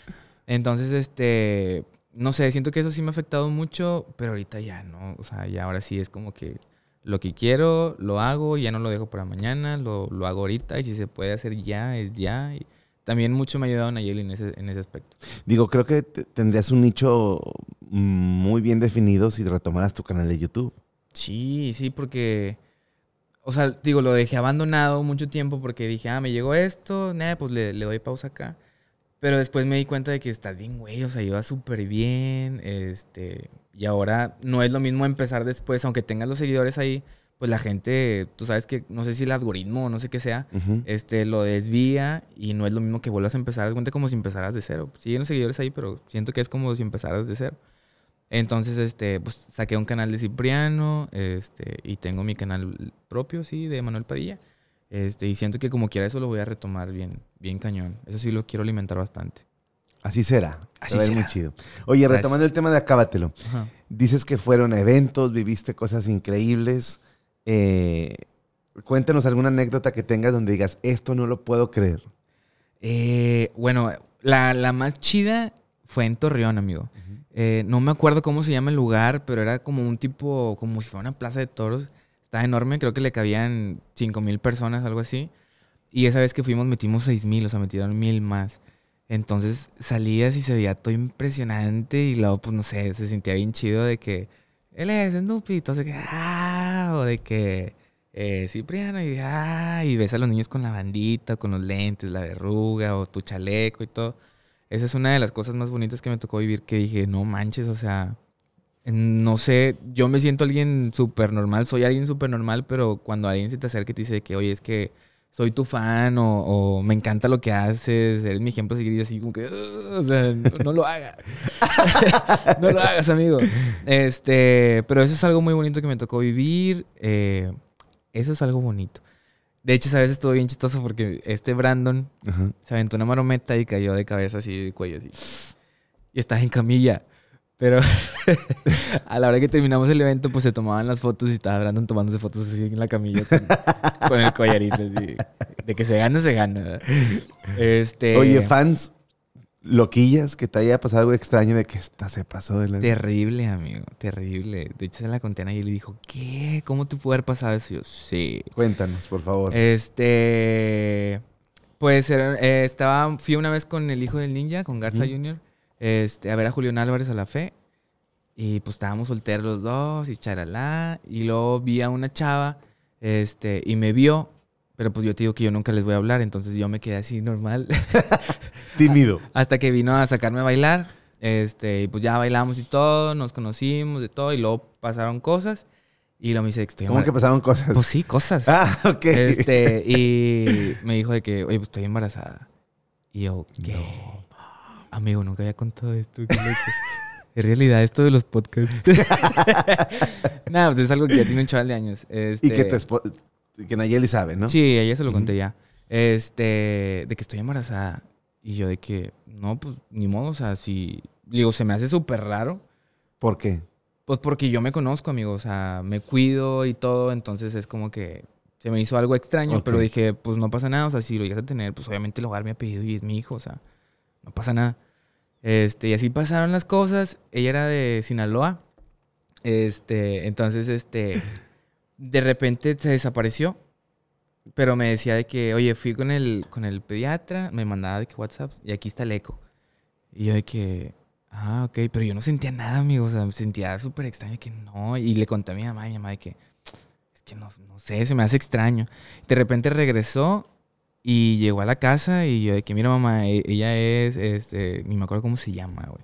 Entonces, este, no sé, siento que eso sí me ha afectado mucho, pero ahorita ya no, o sea, ya ahora sí es como que lo que quiero, lo hago, ya no lo dejo para mañana, lo, lo hago ahorita y si se puede hacer ya, es ya. Y también mucho me ha ayudado Nayeli en ese, en ese aspecto. Digo, creo que tendrías un nicho muy bien definido si retomaras tu canal de YouTube. Sí, sí, porque, o sea, digo, lo dejé abandonado mucho tiempo porque dije, ah, me llegó esto, nada, pues le doy pausa acá. Pero después me di cuenta de que estás bien, güey, o sea, súper bien, este, y ahora no es lo mismo empezar después, aunque tengas los seguidores ahí, pues la gente, tú sabes que, no sé si el algoritmo o no sé qué sea, este, lo desvía y no es lo mismo que vuelvas a empezar, cuenta como si empezaras de cero. Siguen los seguidores ahí, pero siento que es como si empezaras de cero. Entonces, este, pues saqué un canal de Cipriano, este, y tengo mi canal propio, sí, de Manuel Padilla. Este, y siento que como quiera eso lo voy a retomar bien, bien cañón. Eso sí lo quiero alimentar bastante. Así será. Así será. muy chido. Oye, retomando el tema de Acábatelo. Dices que fueron eventos, viviste cosas increíbles. Eh, cuéntanos alguna anécdota que tengas donde digas, esto no lo puedo creer. Eh, bueno, la, más chida fue en Torreón, amigo. Eh, no me acuerdo cómo se llama el lugar, pero era como un tipo, como si fuera una plaza de toros. Estaba enorme, creo que le cabían 5 mil personas, algo así. Y esa vez que fuimos metimos 6 mil, o sea, metieron mil más. Entonces salías y se veía todo impresionante y luego, pues no sé, se sentía bien chido de que él es Snoopy, entonces que, ah", o de que eh, Cipriano y, ah, y ves a los niños con la bandita, con los lentes, la verruga o tu chaleco y todo. Esa es una de las cosas más bonitas que me tocó vivir que dije, no manches, o sea, no sé, yo me siento alguien súper normal, soy alguien súper normal, pero cuando alguien se te acerca y te dice que, oye, es que soy tu fan o, me encanta lo que haces, eres mi ejemplo a seguir así como que, no, lo hagas. no lo hagas, amigo. Este, pero eso es algo muy bonito que me tocó vivir. Eh, eso es algo bonito. De hecho, a veces estuvo bien chistoso porque este Brandon se aventó una marometa y cayó de cabeza así, de cuello así. Y estás en camilla. Pero a la hora que terminamos el evento, pues se tomaban las fotos y estaba Brandon tomándose fotos así en la camilla con, el collarito. Pues, de que se gana, se gana. Este... Oye, fans loquillas que te haya pasado algo extraño de que esta se pasó de Terrible, amigo, terrible. De hecho, se la conté a y le dijo, ¿qué? ¿Cómo te pudo haber pasado eso? Y yo, sí. Cuéntanos, por favor. Este. Pues eh, estaba, fui una vez con el hijo del ninja, con Garza Jr este, a ver a Julián Álvarez a la fe. Y pues estábamos solteros los dos y charalá. Y luego vi a una chava este, y me vio. Pero pues yo te digo que yo nunca les voy a hablar, entonces yo me quedé así normal. Tímido. Hasta que vino a sacarme a bailar. Este, y pues ya bailamos y todo, nos conocimos de todo, y luego pasaron cosas. Y lo me dice, ¿Cómo que pasaron cosas? Pues sí, cosas. Ah, ok. Este, y me dijo de que, oye, pues estoy embarazada. Y yo, ¿qué? Amigo, nunca había contado esto. en realidad, esto de los podcasts. Nada, pues es algo que ya tiene un chaval de años. Y que, este te que Nayeli sabe, ¿no? Sí, ella se lo conté ya. Este, de que estoy embarazada. Y yo de que, no, pues ni modo, o sea, si... Digo, se me hace súper raro. ¿Por qué? Pues porque yo me conozco, amigo, o sea, me cuido y todo, entonces es como que se me hizo algo extraño, pero dije, pues no pasa nada, o sea, si lo llegas a tener, pues obviamente El hogar me ha pedido y es mi hijo, o sea no pasa nada. Este, y así pasaron las cosas. Ella era de Sinaloa. Este, entonces, este, de repente se desapareció. Pero me decía de que, oye, fui con el, con el pediatra, me mandaba de que WhatsApp, y aquí está el eco. Y yo de que, ah, ok, pero yo no sentía nada, amigo. O sea, me sentía súper extraño que no. Y le conté a mi mamá, y mi mamá de que, es que no, no sé, se me hace extraño. De repente regresó y llegó a la casa y yo de que, mira, mamá, e-, ella es, este, ni me acuerdo cómo se llama, güey.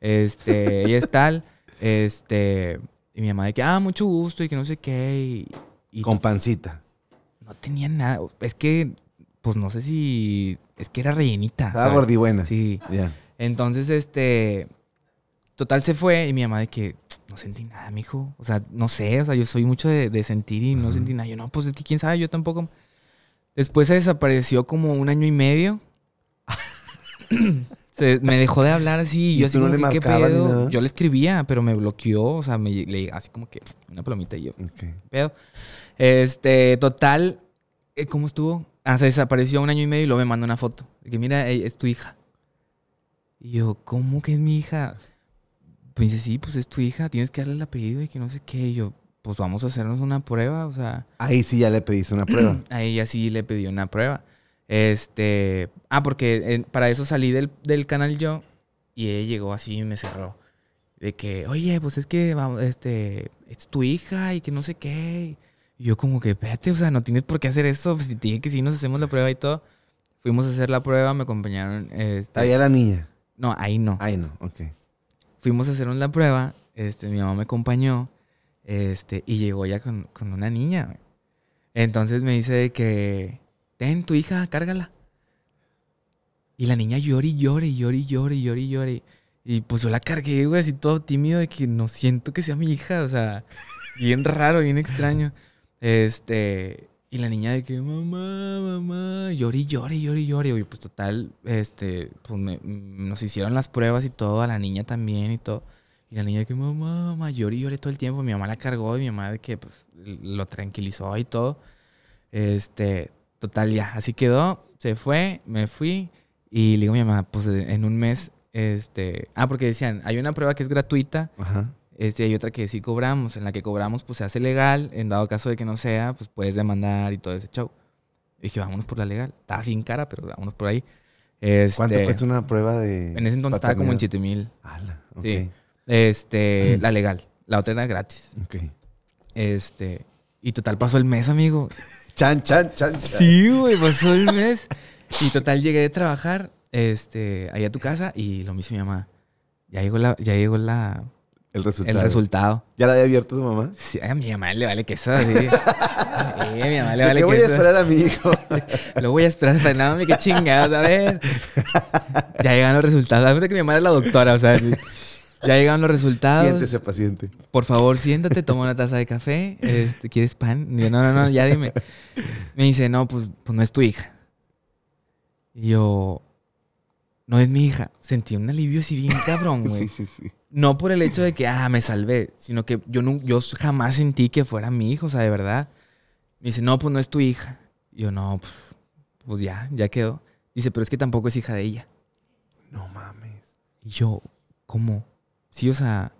Este, ella es tal, este, y mi mamá de que, ah, mucho gusto y que no sé qué. Y, Con pancita. No tenía nada, es que, pues no sé si, es que era rellenita. Estaba buena Sí. Entonces, este, total se fue y mi mamá de que, no sentí nada, mijo. O sea, no sé, o sea, yo soy mucho de, sentir y no sentí nada. Yo, no, pues es que quién sabe, yo tampoco. Después se desapareció como un año y medio. me dejó de hablar así. yo no Yo le escribía, pero me bloqueó. O sea, me, le así como que una plomita y yo. pero Este, total, eh, ¿cómo estuvo? Ah, se desapareció un año y medio y luego me mandó una foto. Que mira, es tu hija. Y yo, ¿cómo que es mi hija? Pues dice, sí, pues es tu hija, tienes que darle el apellido y que no sé qué. Y yo, pues vamos a hacernos una prueba, o sea. Ahí sí ya le pediste una prueba. ahí ya sí le pedí una prueba. Este. Ah, porque para eso salí del, del, canal yo y ella llegó así y me cerró. De que, oye, pues es que vamos, este, es tu hija y que no sé qué. Y yo, como que, espérate, o sea, no tienes por qué hacer eso. Pues si te dije que sí, nos hacemos la prueba y todo. Fuimos a hacer la prueba, me acompañaron. Este, ¿Ahí a la niña? No, ahí no. Ahí no, ok. Fuimos a hacer la prueba, este, mi mamá me acompañó. Este, y llegó ya con, una niña. Entonces me dice que, ten tu hija, cárgala. Y la niña llora y llora y llora y llora y llora y Y pues yo la cargué, güey, así todo tímido de que no siento que sea mi hija. O sea, bien raro, bien extraño. Este, y la niña de que, mamá, mamá, llora, llore, y y Y pues total, este, pues me, nos hicieron las pruebas y todo, a la niña también y todo. Y la niña que, mamá, mamá, y lloré todo el tiempo. Mi mamá la cargó y mi mamá que pues, lo tranquilizó y todo. Este, total, ya. Así quedó, se fue, me fui. Y le digo a mi mamá, pues en un mes, este... Ah, porque decían, hay una prueba que es gratuita. Ajá. Este, hay otra que sí cobramos. En la que cobramos, pues se hace legal. En dado caso de que no sea, pues puedes demandar y todo ese show. Y dije, vámonos por la legal. Estaba sin cara, pero vámonos por ahí. Este, ¿Cuánto cuesta una prueba de.? En ese entonces estaba como en 7 mil. Okay. Sí. Este, la legal. La otra era gratis. Ok. Este, y total pasó el mes, amigo. Chan, chan, chan, Sí, güey, pasó el mes. Y total llegué de trabajar, este, ahí a tu casa y lo mismo mi mamá. Ya llegó la, ya llegó la, el resultado. El resultado. ¿Ya la había abierto su mamá? Sí, a mi mamá le vale queso, sí. a mi mamá le vale ¿Qué queso. voy a esperar amigo? mi lo voy a esperar nada nada, qué chingada a ver. Ya llegan los resultados. gente que mi mamá era la doctora, o sea. Ya llegaron los resultados. Siéntese paciente. Por favor, siéntate, toma una taza de café. Este, ¿Quieres pan? no, no, no, ya dime. Me dice, no, pues, pues, no es tu hija. Y yo, no es mi hija. Sentí un alivio así bien cabrón, güey. Sí, sí, sí. No por el hecho de que, ah, me salvé, sino que yo, no, yo jamás sentí que fuera mi hijo, o sea, de verdad. Me dice, no, pues no es tu hija. Y yo, no, pues, pues ya, ya quedó. Dice, pero es que tampoco es hija de ella. No mames. Y yo, ¿cómo? o sea,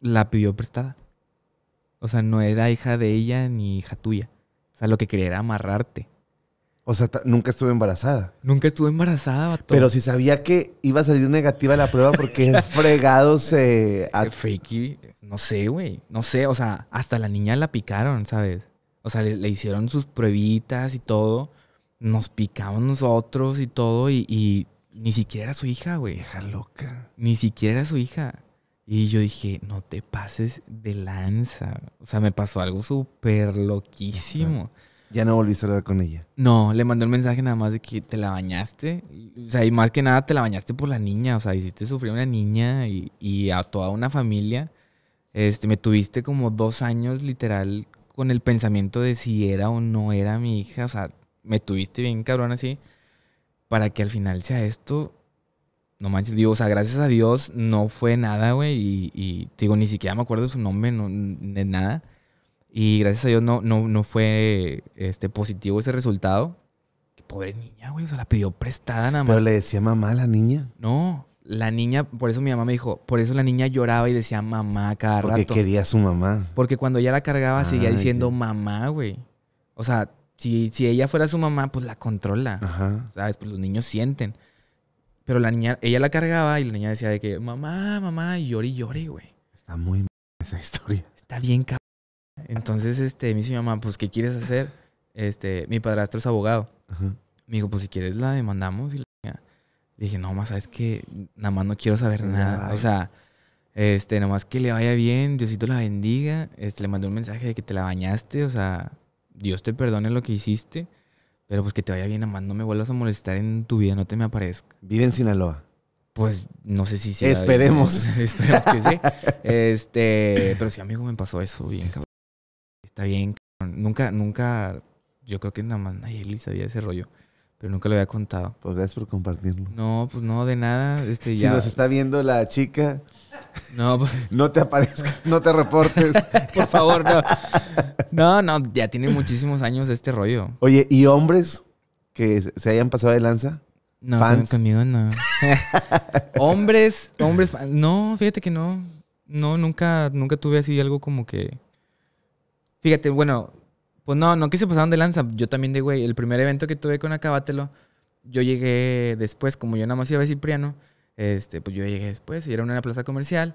la pidió prestada. O sea, no era hija de ella ni hija tuya. O sea, lo que quería era amarrarte. O sea, nunca estuve embarazada. Nunca estuve embarazada, Pero si sabía que iba a salir negativa la prueba porque fregado se. Fakey, no sé, güey. No sé, o sea, hasta la niña la picaron, ¿sabes? O sea, le, hicieron sus pruebitas y todo. Nos picamos nosotros y todo. Y, ni siquiera su hija, güey. Hija loca. Ni siquiera su hija. Y yo dije, no te pases de lanza. O sea, me pasó algo súper loquísimo. Ya no volviste a hablar con ella. No, le mandé el mensaje nada más de que te la bañaste. O sea, y más que nada te la bañaste por la niña. O sea, hiciste sufrir a una niña y, a toda una familia. Este, me tuviste como dos años literal con el pensamiento de si era o no era mi hija. O sea, me tuviste bien cabrón así. Para que al final sea esto no manches, digo, o sea, gracias a Dios no fue nada, güey. Y, y digo, ni siquiera me acuerdo de su nombre, no, de nada. Y gracias a Dios no, no, no fue este, positivo ese resultado. Qué pobre niña, güey. O sea, la pidió prestada nada más. Pero le decía mamá a la niña. No, la niña, por eso mi mamá me dijo, por eso la niña lloraba y decía mamá cada rato. Porque quería a su mamá. Porque cuando ella la cargaba seguía diciendo mamá, güey. O sea, si, si ella fuera su mamá, pues la controla. Ajá. ¿Sabes? Pues los niños sienten. Pero la niña, ella la cargaba y la niña decía de que, mamá, mamá, y llore llore, güey. Está muy mal esa historia. Está bien cabrón. Entonces, este, me dice mi mamá, pues, ¿qué quieres hacer? Este, mi padrastro es abogado. Ajá. Me dijo, pues, si quieres la demandamos y la niña. Dije, no, más, sabes que nada más no quiero saber nada. O sea, este, nada más que le vaya bien, Diosito la bendiga. Este, le mandé un mensaje de que te la bañaste, o sea, Dios te perdone lo que hiciste. Pero pues que te vaya bien, más No me vuelvas a molestar en tu vida, no te me aparezca. Vive en Sinaloa. Pues no sé si Esperemos. Esperemos que sí. Este, pero sí, amigo, me pasó eso bien, cabrón. Está bien, cabrón. Nunca, nunca, yo creo que nada más nadie sabía ese rollo pero nunca lo había contado. Pues gracias por compartirlo. No, pues no, de nada. Este, ya. Si nos está viendo la chica, no, pues... no te aparezca, no te reportes. por favor, no. No, no, ya tiene muchísimos años este rollo. Oye, ¿y hombres que se hayan pasado de lanza? No, conmigo no. hombres, hombres, no, fíjate que no. No, nunca, nunca tuve así algo como que. Fíjate, bueno, pues no, no que se pasaron de lanza. Yo también de güey. El primer evento que tuve con Acabatelo, yo llegué después, como yo nada más iba a Cipriano, este, pues yo llegué después y era una plaza comercial.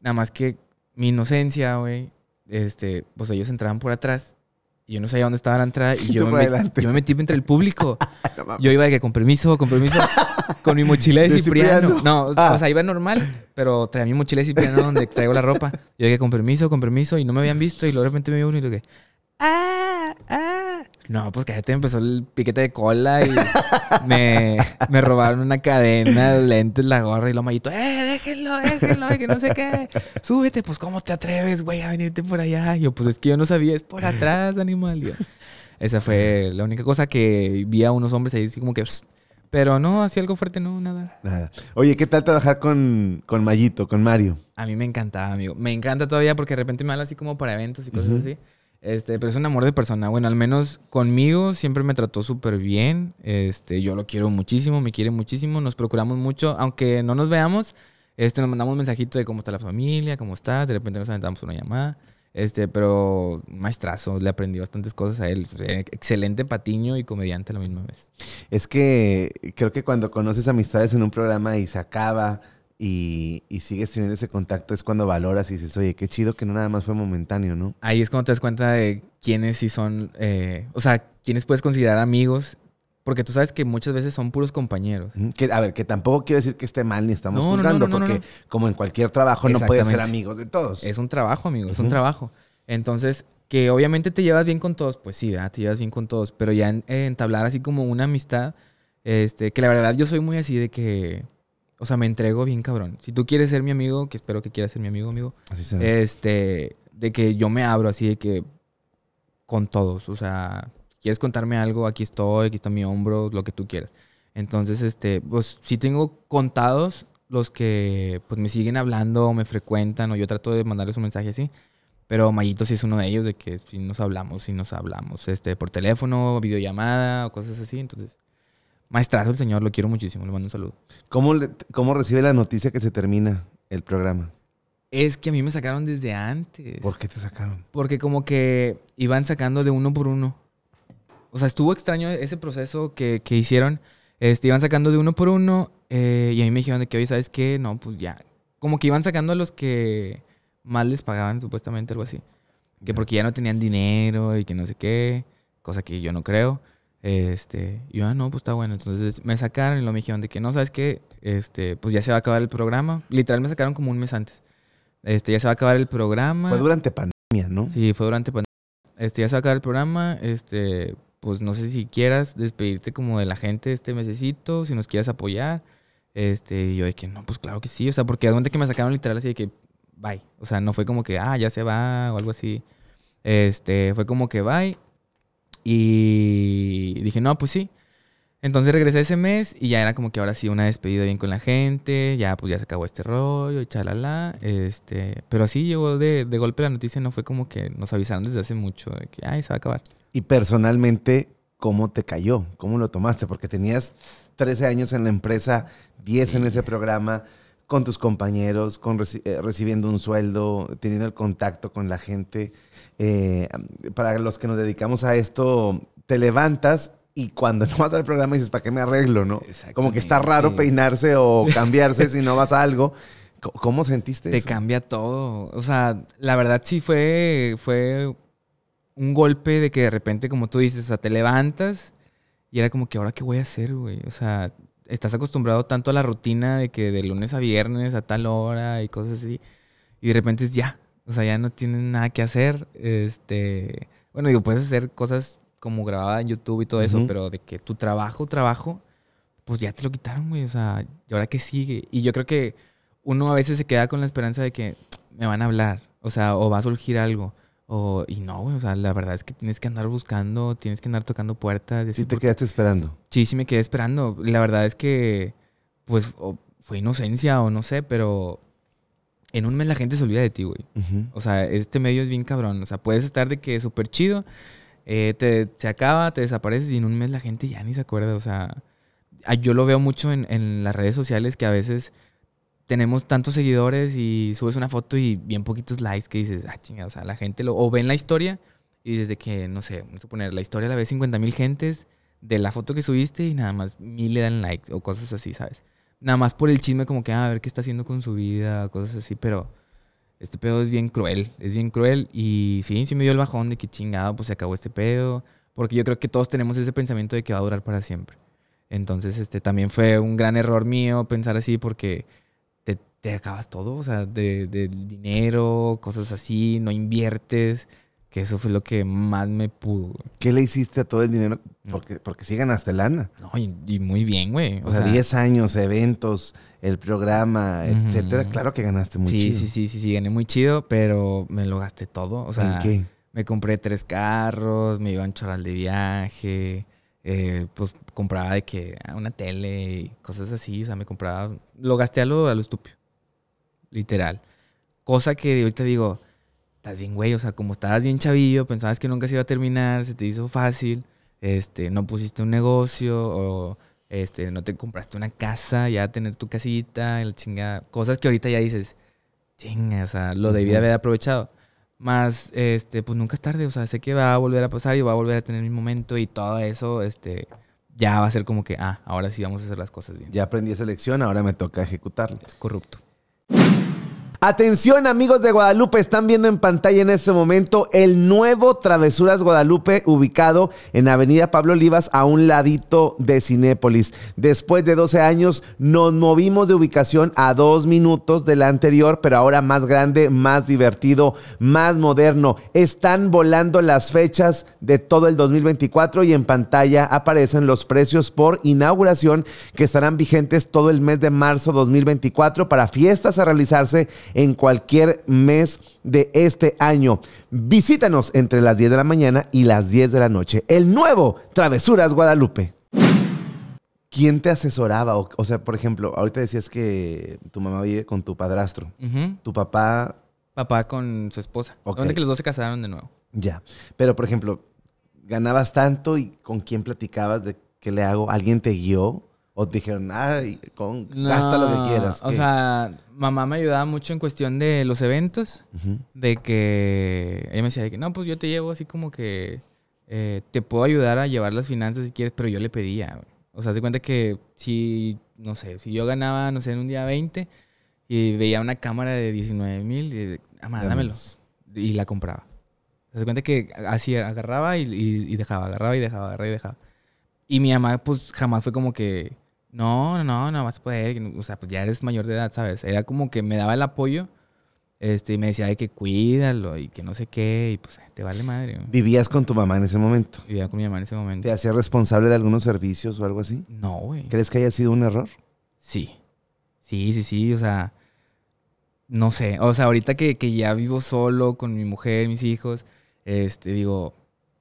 Nada más que mi inocencia, güey, este, pues ellos entraban por atrás y yo no sabía dónde estaba la entrada y yo, me, metí entre el público. yo iba de que con permiso, con permiso, con mi mochila de, Cipriano. No, ah. o sea, iba normal, pero traía mi mochila de Cipriano donde traigo la ropa. Yo que, con permiso, con permiso y no me habían visto y luego de repente me vio uno y dije. que, no, pues que te empezó el piquete de cola y me, robaron una cadena, lentes, la gorra y lo mallito. ¡Eh, déjenlo, déjenlo! Que no sé qué. Súbete, pues, ¿cómo te atreves, güey, a venirte por allá? yo, pues es que yo no sabía, es por atrás, animal. esa fue la única cosa que vi a unos hombres ahí, así como que. Pero no, así algo fuerte, no, nada. Nada. Oye, ¿qué tal trabajar con, con Mayito, con Mario? A mí me encantaba, amigo. Me encanta todavía porque de repente me habla así como para eventos y cosas así. Este, pero es un amor de persona. Bueno, al menos conmigo siempre me trató súper bien. Este, yo lo quiero muchísimo, me quiere muchísimo, nos procuramos mucho. Aunque no nos veamos, este, nos mandamos un mensajito de cómo está la familia, cómo estás, De repente nos aventamos una llamada. Este, pero maestrazo, le aprendí bastantes cosas a él. excelente patiño y comediante a la misma vez. Es que creo que cuando conoces amistades en un programa y se acaba, y, sigues teniendo ese contacto, es cuando valoras y dices, oye, qué chido que no nada más fue momentáneo, ¿no? Ahí es cuando te das cuenta de quiénes sí son, eh, o sea, quiénes puedes considerar amigos. Porque tú sabes que muchas veces son puros compañeros. Que, a ver, que tampoco quiero decir que esté mal ni estamos juzgando, porque como en cualquier trabajo no puedes ser amigos de todos. Es un trabajo, amigo, es un trabajo. Entonces, que obviamente te llevas bien con todos, pues sí, te llevas bien con todos, pero ya eh, entablar así como una amistad, este, que la verdad yo soy muy así de que o sea, me entrego bien cabrón. Si tú quieres ser mi amigo, que espero que quieras ser mi amigo, amigo. Así será. Este, de que yo me abro así de que con todos, o sea, quieres contarme algo, aquí estoy, aquí está mi hombro, lo que tú quieras. Entonces, este, pues sí tengo contados los que pues me siguen hablando, me frecuentan o yo trato de mandarles un mensaje así. Pero Mayito sí es uno de ellos, de que si nos hablamos, si nos hablamos, este, por teléfono, videollamada o cosas así. Entonces, Maestrazo el señor, lo quiero muchísimo, le mando un saludo. ¿Cómo, le, recibe la noticia que se termina el programa? Es que a mí me sacaron desde antes. ¿Por qué te sacaron? Porque como que iban sacando de uno por uno. O sea, estuvo extraño ese proceso que, hicieron. Este, iban sacando de uno por uno eh, y a mí me dijeron de que, hoy ¿sabes qué? No, pues ya. Como que iban sacando a los que mal les pagaban, supuestamente, algo así. Que porque ya no tenían dinero y que no sé qué, cosa que yo no creo. Este, yo, ah, no, pues está bueno. Entonces me sacaron y lo me dijeron de que no, ¿sabes qué? Este, pues ya se va a acabar el programa. Literal me sacaron como un mes antes. Este, ya se va a acabar el programa. Fue durante pandemia, ¿no? Sí, fue durante pandemia. Este, ya se va a acabar el programa. Este, pues no sé si quieras despedirte como de la gente este mesecito, si nos quieres apoyar. Este, y yo de que no, pues claro que sí. O sea, porque de que me sacaron literal así de que bye. O sea, no fue como que, ah, ya se va o algo así. Este, fue como que bye. Y dije, no, pues sí. Entonces regresé ese mes y ya era como que ahora sí una despedida bien con la gente, ya pues ya se acabó este rollo y chalala, este, pero así llegó de, de golpe la noticia, no fue como que nos avisaron desde hace mucho de que, ay, se va a acabar. Y personalmente, ¿cómo te cayó? ¿Cómo lo tomaste? Porque tenías 13 años en la empresa, 10 en ese programa, con tus compañeros, con eh, recibiendo un sueldo, teniendo el contacto con la gente. Eh, para los que nos dedicamos a esto, te levantas y cuando no vas al programa dices, ¿para qué me arreglo? no? Como que está raro peinarse o cambiarse si no vas a algo. ¿Cómo sentiste Te cambia todo. O sea, la verdad sí fue, fue un golpe de que de repente, como tú dices, te levantas y era como que, ¿ahora qué voy a hacer, güey? O sea, estás acostumbrado tanto a la rutina de que de lunes a viernes a tal hora y cosas así, y de repente es ya, o sea, ya no tienes nada que hacer, este, bueno, digo, puedes hacer cosas como grabada en YouTube y todo eso, pero de que tu trabajo, trabajo, pues ya te lo quitaron, güey, o sea, ¿y ahora qué sigue? Y yo creo que uno a veces se queda con la esperanza de que me van a hablar, o sea, o va a surgir algo y no, güey, o sea, la verdad es que tienes que andar buscando, tienes que andar tocando puertas. sí, te quedaste esperando. Sí, sí, me quedé esperando. La verdad es que, pues, fue inocencia o no sé, pero en un mes la gente se olvida de ti, güey. O sea, este medio es bien cabrón. O sea, puedes estar de que súper chido, eh, te, acaba, te desapareces y en un mes la gente ya ni se acuerda. O sea, yo lo veo mucho en, en las redes sociales que a veces tenemos tantos seguidores y subes una foto y bien poquitos likes que dices, ah, chingada, o sea, la gente lo, o ven la historia y desde que, no sé, vamos a suponer, la historia la ve 50 mil gentes de la foto que subiste y nada más mil le dan likes o cosas así, ¿sabes? Nada más por el chisme como que, ah, a ver qué está haciendo con su vida, cosas así, pero este pedo es bien cruel, es bien cruel y sí, sí me dio el bajón de que chingado, pues se acabó este pedo, porque yo creo que todos tenemos ese pensamiento de que va a durar para siempre. Entonces, este también fue un gran error mío pensar así porque te acabas todo, o sea, de, dinero, cosas así, no inviertes, que eso fue lo que más me pudo. ¿Qué le hiciste a todo el dinero? Porque, porque sí ganaste lana. No, y, muy bien, güey. O, sea, 10 años, eventos, el programa, etc. Claro que ganaste mucho. sí, Sí, sí, sí, sí, gané muy chido, pero me lo gasté todo. O sea, qué? Me compré tres carros, me iba a choral de viaje, eh, pues compraba de que una tele y cosas así, o sea, me compraba, lo gasté a lo, a lo estúpido literal. Cosa que ahorita digo, estás bien, güey, o sea, como estabas bien chavillo, pensabas que nunca se iba a terminar, se te hizo fácil, este, no pusiste un negocio o este, no te compraste una casa, ya tener tu casita, el chingada. cosas que ahorita ya dices, chinga, o sea, lo debí haber aprovechado. Más, este, pues nunca es tarde, o sea, sé que va a volver a pasar y va a volver a tener mi momento y todo eso, este, ya va a ser como que, ah, ahora sí vamos a hacer las cosas bien. Ya aprendí esa lección, ahora me toca ejecutarla. Es corrupto. Atención amigos de Guadalupe, están viendo en pantalla en este momento el nuevo Travesuras Guadalupe ubicado en Avenida Pablo Olivas a un ladito de Cinépolis. Después de 12 años nos movimos de ubicación a dos minutos de la anterior, pero ahora más grande, más divertido, más moderno. Están volando las fechas de todo el 2024 y en pantalla aparecen los precios por inauguración que estarán vigentes todo el mes de marzo 2024 para fiestas a realizarse en cualquier mes de este año. Visítanos entre las 10 de la mañana y las 10 de la noche. El nuevo Travesuras Guadalupe. ¿Quién te asesoraba? O, sea, por ejemplo, ahorita decías que tu mamá vive con tu padrastro. Tu papá... Papá con su esposa. o que los dos se casaron de nuevo. Ya. Pero, por ejemplo, ganabas tanto y con quién platicabas de qué le hago. ¿Alguien te guió? ¿O te dijeron, nada con, gasta lo que quieras? O sea, mamá me ayudaba mucho en cuestión de los eventos, de que ella me decía, que, no, pues yo te llevo así como que eh, te puedo ayudar a llevar las finanzas si quieres, pero yo le pedía. O sea, de cuenta que si, no sé, si yo ganaba, no sé, en un día 20 y veía una cámara de 19 mil, y, ah, dámelos Y la compraba. Se cuenta que así agarraba y, y dejaba, agarraba y dejaba, agarraba y dejaba. Y mi mamá, pues jamás fue como que no, no, no vas a poder. O sea, pues ya eres mayor de edad, ¿sabes? Era como que me daba el apoyo. Este, y me decía de que cuídalo y que no sé qué, y pues te vale madre. ¿Vivías con tu mamá en ese momento? Vivía con mi mamá en ese momento. ¿Te hacía responsable de algunos servicios o algo así? No, güey. ¿Crees que haya sido un error? Sí. Sí, sí, sí, o sea, no sé. O sea, ahorita que, ya vivo solo con mi mujer, mis hijos, este, digo,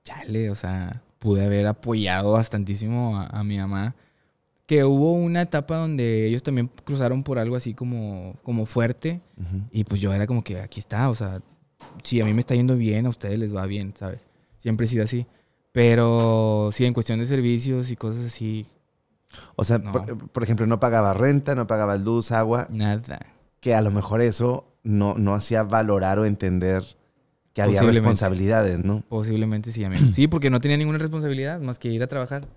chale, o sea, pude haber apoyado bastantísimo a mi mamá que hubo una etapa donde ellos también cruzaron por algo así como, como fuerte. Y pues yo era como que aquí está, o sea, si a mí me está yendo bien, a ustedes les va bien, ¿sabes? Siempre he sido así. Pero sí, en cuestión de servicios y cosas así. O sea, por, ejemplo, no pagaba renta, no pagaba luz, agua. Nada. Que a lo mejor eso no, no hacía valorar o entender que había responsabilidades, ¿no? Posiblemente sí, amigo. Sí, porque no tenía ninguna responsabilidad más que ir a trabajar.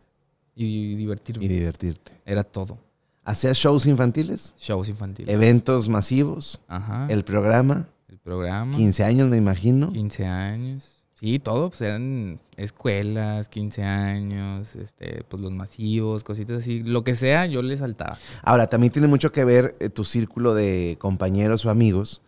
Y divertirme. Y divertirte. Era todo. ¿Hacías shows infantiles? Shows infantiles. ¿Eventos masivos? Ajá. ¿El programa? El programa. 15 años, me imagino. 15 años. Sí, todo, pues eran escuelas, 15 años, este, pues los masivos, cositas así, lo que sea, yo le saltaba. Ahora, también tiene mucho que ver eh, tu círculo de compañeros o amigos.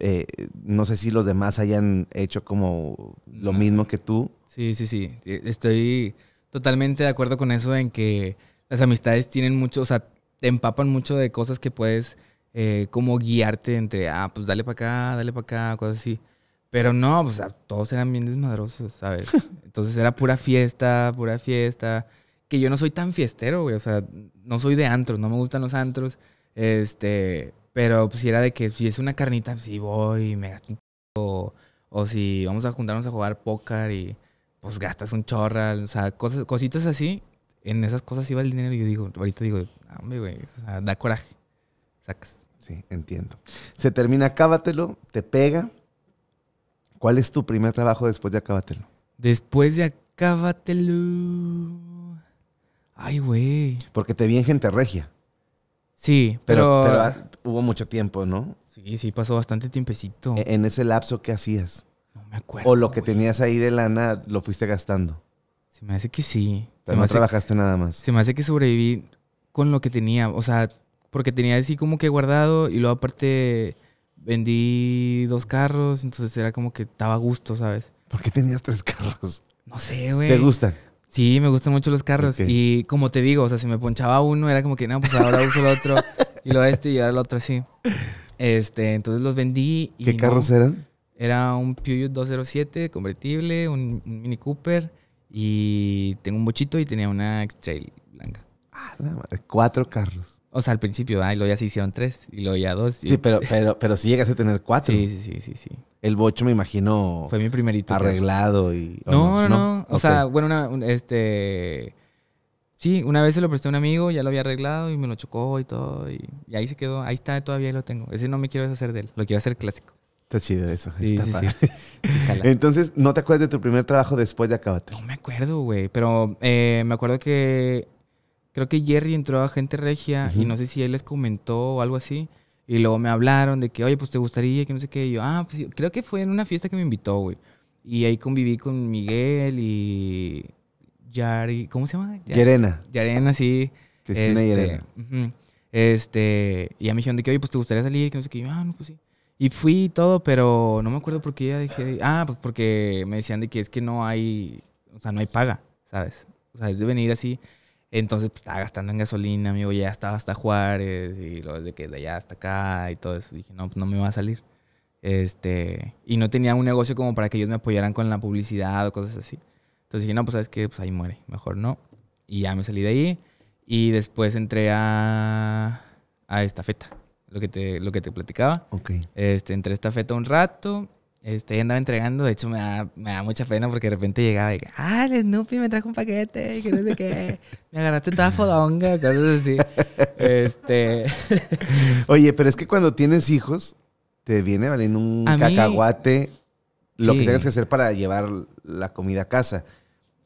Eh, no sé si los demás hayan hecho como lo mismo que tú. Sí, sí, sí. Estoy totalmente de acuerdo con eso en que las amistades tienen mucho, o sea, te empapan mucho de cosas que puedes eh, como guiarte entre, ah, pues dale para acá, dale para acá, cosas así. Pero no, pues todos eran bien desmadrosos, ¿sabes? Entonces era pura fiesta, pura fiesta. Que yo no soy tan fiestero, güey, o sea, no soy de antros, no me gustan los antros. Este, pero pues si era de que si es una carnita, si pues, voy me gasto un o, o si vamos a juntarnos a jugar póker y pues gastas un chorral, o sea, cosas, cositas así. En esas cosas iba el dinero y yo digo, ahorita digo, hombre, güey, o sea, da coraje. Sacas. Sí, entiendo. Se termina Acábatelo, te pega. ¿Cuál es tu primer trabajo después de Acábatelo? Después de Acábatelo. Ay, güey. Porque te vi en Gente Regia. Sí, pero... pero hubo mucho tiempo, ¿no? Sí, sí, pasó bastante tiempecito. E, en ese lapso, ¿qué hacías? No me acuerdo. O lo que tenías ahí de lana lo fuiste gastando. Se me hace que sí. no trabajaste nada más. Se me hace que sobreviví con lo que tenía. O sea, porque tenía así como que guardado y luego aparte vendí dos carros. Entonces era como que estaba a gusto, ¿sabes? ¿Por qué tenías tres carros? No sé, güey. ¿Te gustan? Sí, me gustan mucho los carros. Y como te digo, o sea, si me ponchaba uno, era como que, no, pues ahora uso el otro. y luego este y ahora el otro así. Este, entonces los vendí. Y ¿Qué carros eran? Era un Peugeot 207 convertible, un, Mini Cooper y tengo un bochito y tenía una X-Trail blanca. Ah, cuatro carros. O sea, al principio, ahí y ya se hicieron tres, y luego ya dos. Sí, pero, pero, pero sí llegas a tener cuatro. Sí, sí, sí, sí, El bocho, me imagino. Fue mi primerito. Arreglado y. No, no, no, O sea, bueno, este. Sí, una vez se lo presté a un amigo, ya lo había arreglado y me lo chocó y todo. Y, y ahí se quedó. Ahí está, todavía lo tengo. Ese no me quiero deshacer de él. Lo quiero hacer clásico. Está chido eso. Entonces, ¿no te acuerdas de tu primer trabajo después de Acabate? No me acuerdo, güey. Pero eh, me acuerdo que creo que Jerry entró a Gente Regia y no sé si él les comentó o algo así. Y luego me hablaron de que, oye, pues te gustaría, que no sé qué. Y yo, ah, pues creo que fue en una fiesta que me invitó, güey. Y ahí conviví con Miguel y. Yari. ¿Cómo se llama? Yari, Yarena. Yarena, sí. Cristina este, Yarena. Este. Y ya me dijeron de que, oye, pues te gustaría salir, que no sé qué. Y yo, ah, no, pues sí. Y fui y todo, pero no me acuerdo por qué ya dije. Ah, pues porque me decían de que es que no hay. O sea, no hay paga, ¿sabes? O sea, es de venir así. Entonces, pues, estaba gastando en gasolina, amigo. Ya estaba hasta Juárez y lo de que de allá hasta acá y todo eso. Dije, no, pues no me va a salir. Este. Y no tenía un negocio como para que ellos me apoyaran con la publicidad o cosas así. Entonces dije, no, pues sabes que pues ahí muere, mejor no. Y ya me salí de ahí. Y después entré a, a feta lo que te, lo que te platicaba. Ok. Este, entré esta feta un rato, este, andaba entregando, de hecho me da, me da mucha pena porque de repente llegaba y ah, el Snoopy me trajo un paquete, y que no sé qué, me agarraste toda fodonga, cosas así. Este... Oye, pero es que cuando tienes hijos, te viene valiendo un cacahuate lo que tienes que hacer para llevar la comida a casa.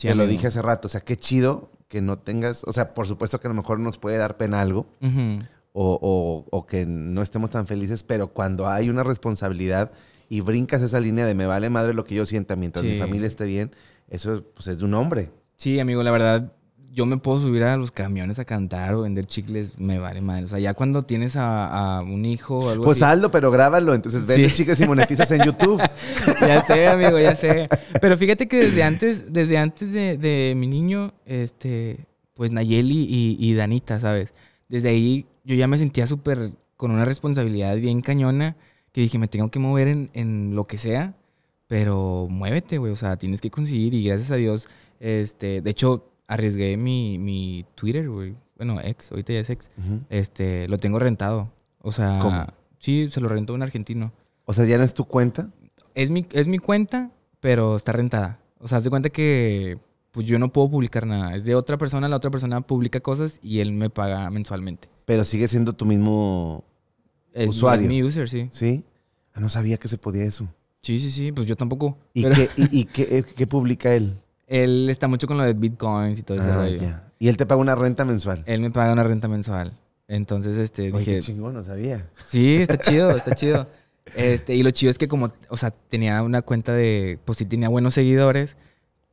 Ya lo dije hace rato, o sea, qué chido que no tengas, o sea, por supuesto que a lo mejor nos puede dar pena algo, o, que no estemos tan felices, pero cuando hay una responsabilidad y brincas esa línea de me vale madre lo que yo sienta mientras mi familia esté bien, eso pues, es de un hombre. Sí, amigo, la verdad, yo me puedo subir a los camiones a cantar o vender chicles, me vale madre. O sea, ya cuando tienes a, un hijo algo Pues pero grábalo. Entonces vende chicles y monetizas en YouTube. ya sé, amigo, ya sé. Pero fíjate que desde antes, desde antes de, mi niño, este, pues Nayeli y Danita, ¿sabes? desde ahí yo ya me sentía súper con una responsabilidad bien cañona, que dije, me tengo que mover en, lo que sea, pero muévete, güey, o sea, tienes que conseguir y gracias a Dios, este, de hecho, arriesgué mi, Twitter, güey, bueno, ex, ahorita ya es ex, este, lo tengo rentado, o sea, ¿Cómo? sí, se lo rentó un argentino. O sea, ¿ya no es tu cuenta? Es mi, es mi cuenta, pero está rentada. O sea, haz de cuenta que pues yo no puedo publicar nada. Es de otra persona, la otra persona publica cosas y él me paga mensualmente. Pero sigue siendo tu mismo usuario. Mi user, sí. Sí. Ah, no sabía que se podía eso. Sí, sí, sí, pues yo tampoco. ¿Y, qué, y, eh, qué, publica él? Él está mucho con lo de bitcoins y todo ese ah, ¿Y él te paga una renta mensual? Él me paga una renta mensual. Entonces, este, Oye, Qué chingón, no sabía. Sí, está chido, está chido. Este, y lo chido es que como, o sea, tenía una cuenta de... Pues sí tenía buenos seguidores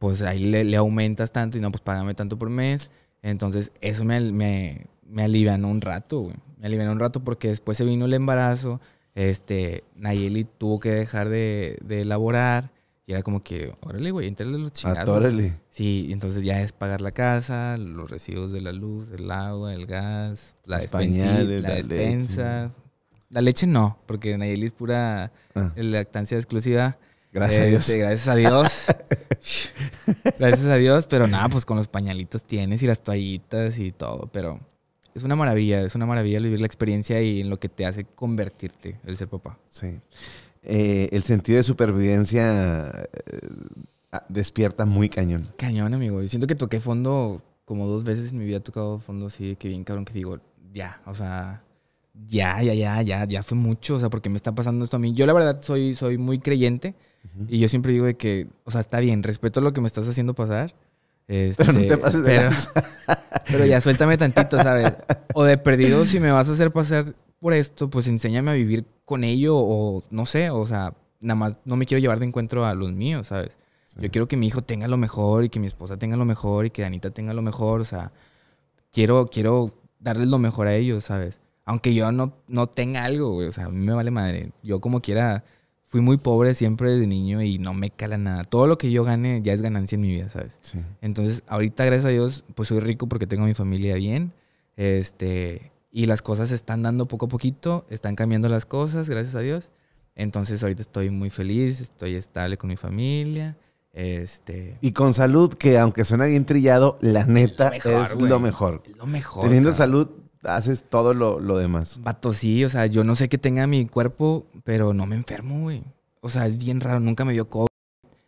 pues ahí le, aumentas tanto y no, pues págame tanto por mes. Entonces, eso me, me, me alivianó un rato, güey. Me alivianó un rato porque después se vino el embarazo. Este, Nayeli tuvo que dejar de, de elaborar. Y era como que, órale, güey, entrale los ah, chingados órale. Sí, entonces ya es pagar la casa, los residuos de la luz, el agua, el gas, la, despensa, la, Leche. La leche no, porque Nayeli es pura ah. lactancia exclusiva. Gracias eh, a Dios. gracias a Dios. gracias a Dios, pero nada, pues con los pañalitos tienes y las toallitas y todo, pero es una maravilla, es una maravilla vivir la experiencia y en lo que te hace convertirte el ser papá. Sí. Eh, el sentido de supervivencia eh, despierta muy cañón. Cañón, amigo. Yo siento que toqué fondo como dos veces en mi vida he tocado fondo así, que bien cabrón, que digo, ya, o sea, ya, ya, ya, ya, ya fue mucho, o sea, porque me está pasando esto a mí. Yo la verdad soy, soy muy creyente. Y yo siempre digo de que, o sea, está bien, respeto lo que me estás haciendo pasar. pero no te este, pases de pero, ya suéltame tantito, ¿sabes? O de perdido, si me vas a hacer pasar por esto, pues enséñame a vivir con ello o no sé, o sea, nada más no me quiero llevar de encuentro a los míos, ¿sabes? Yo quiero que mi hijo tenga lo mejor y que mi esposa tenga lo mejor y que Anita tenga lo mejor, o sea, quiero, quiero darles lo mejor a ellos, ¿sabes? Aunque yo no, no tenga algo, güey, o sea, a mí me vale madre. Yo como quiera fui muy pobre siempre de niño y no me cala nada. Todo lo que yo gane ya es ganancia en mi vida, ¿sabes? Entonces, ahorita, gracias a Dios, pues soy rico porque tengo a mi familia bien. Este, y las cosas se están dando poco a poquito, están cambiando las cosas, gracias a Dios. Entonces, ahorita estoy muy feliz, estoy estable con mi familia. Este... Y con salud, que aunque suena bien trillado, la neta es lo mejor. Lo mejor. Teniendo salud, haces todo lo, lo demás. Vato, sí, o sea, yo no sé qué tenga mi cuerpo, pero no me enfermo, güey. O sea, es bien raro, nunca me dio COVID.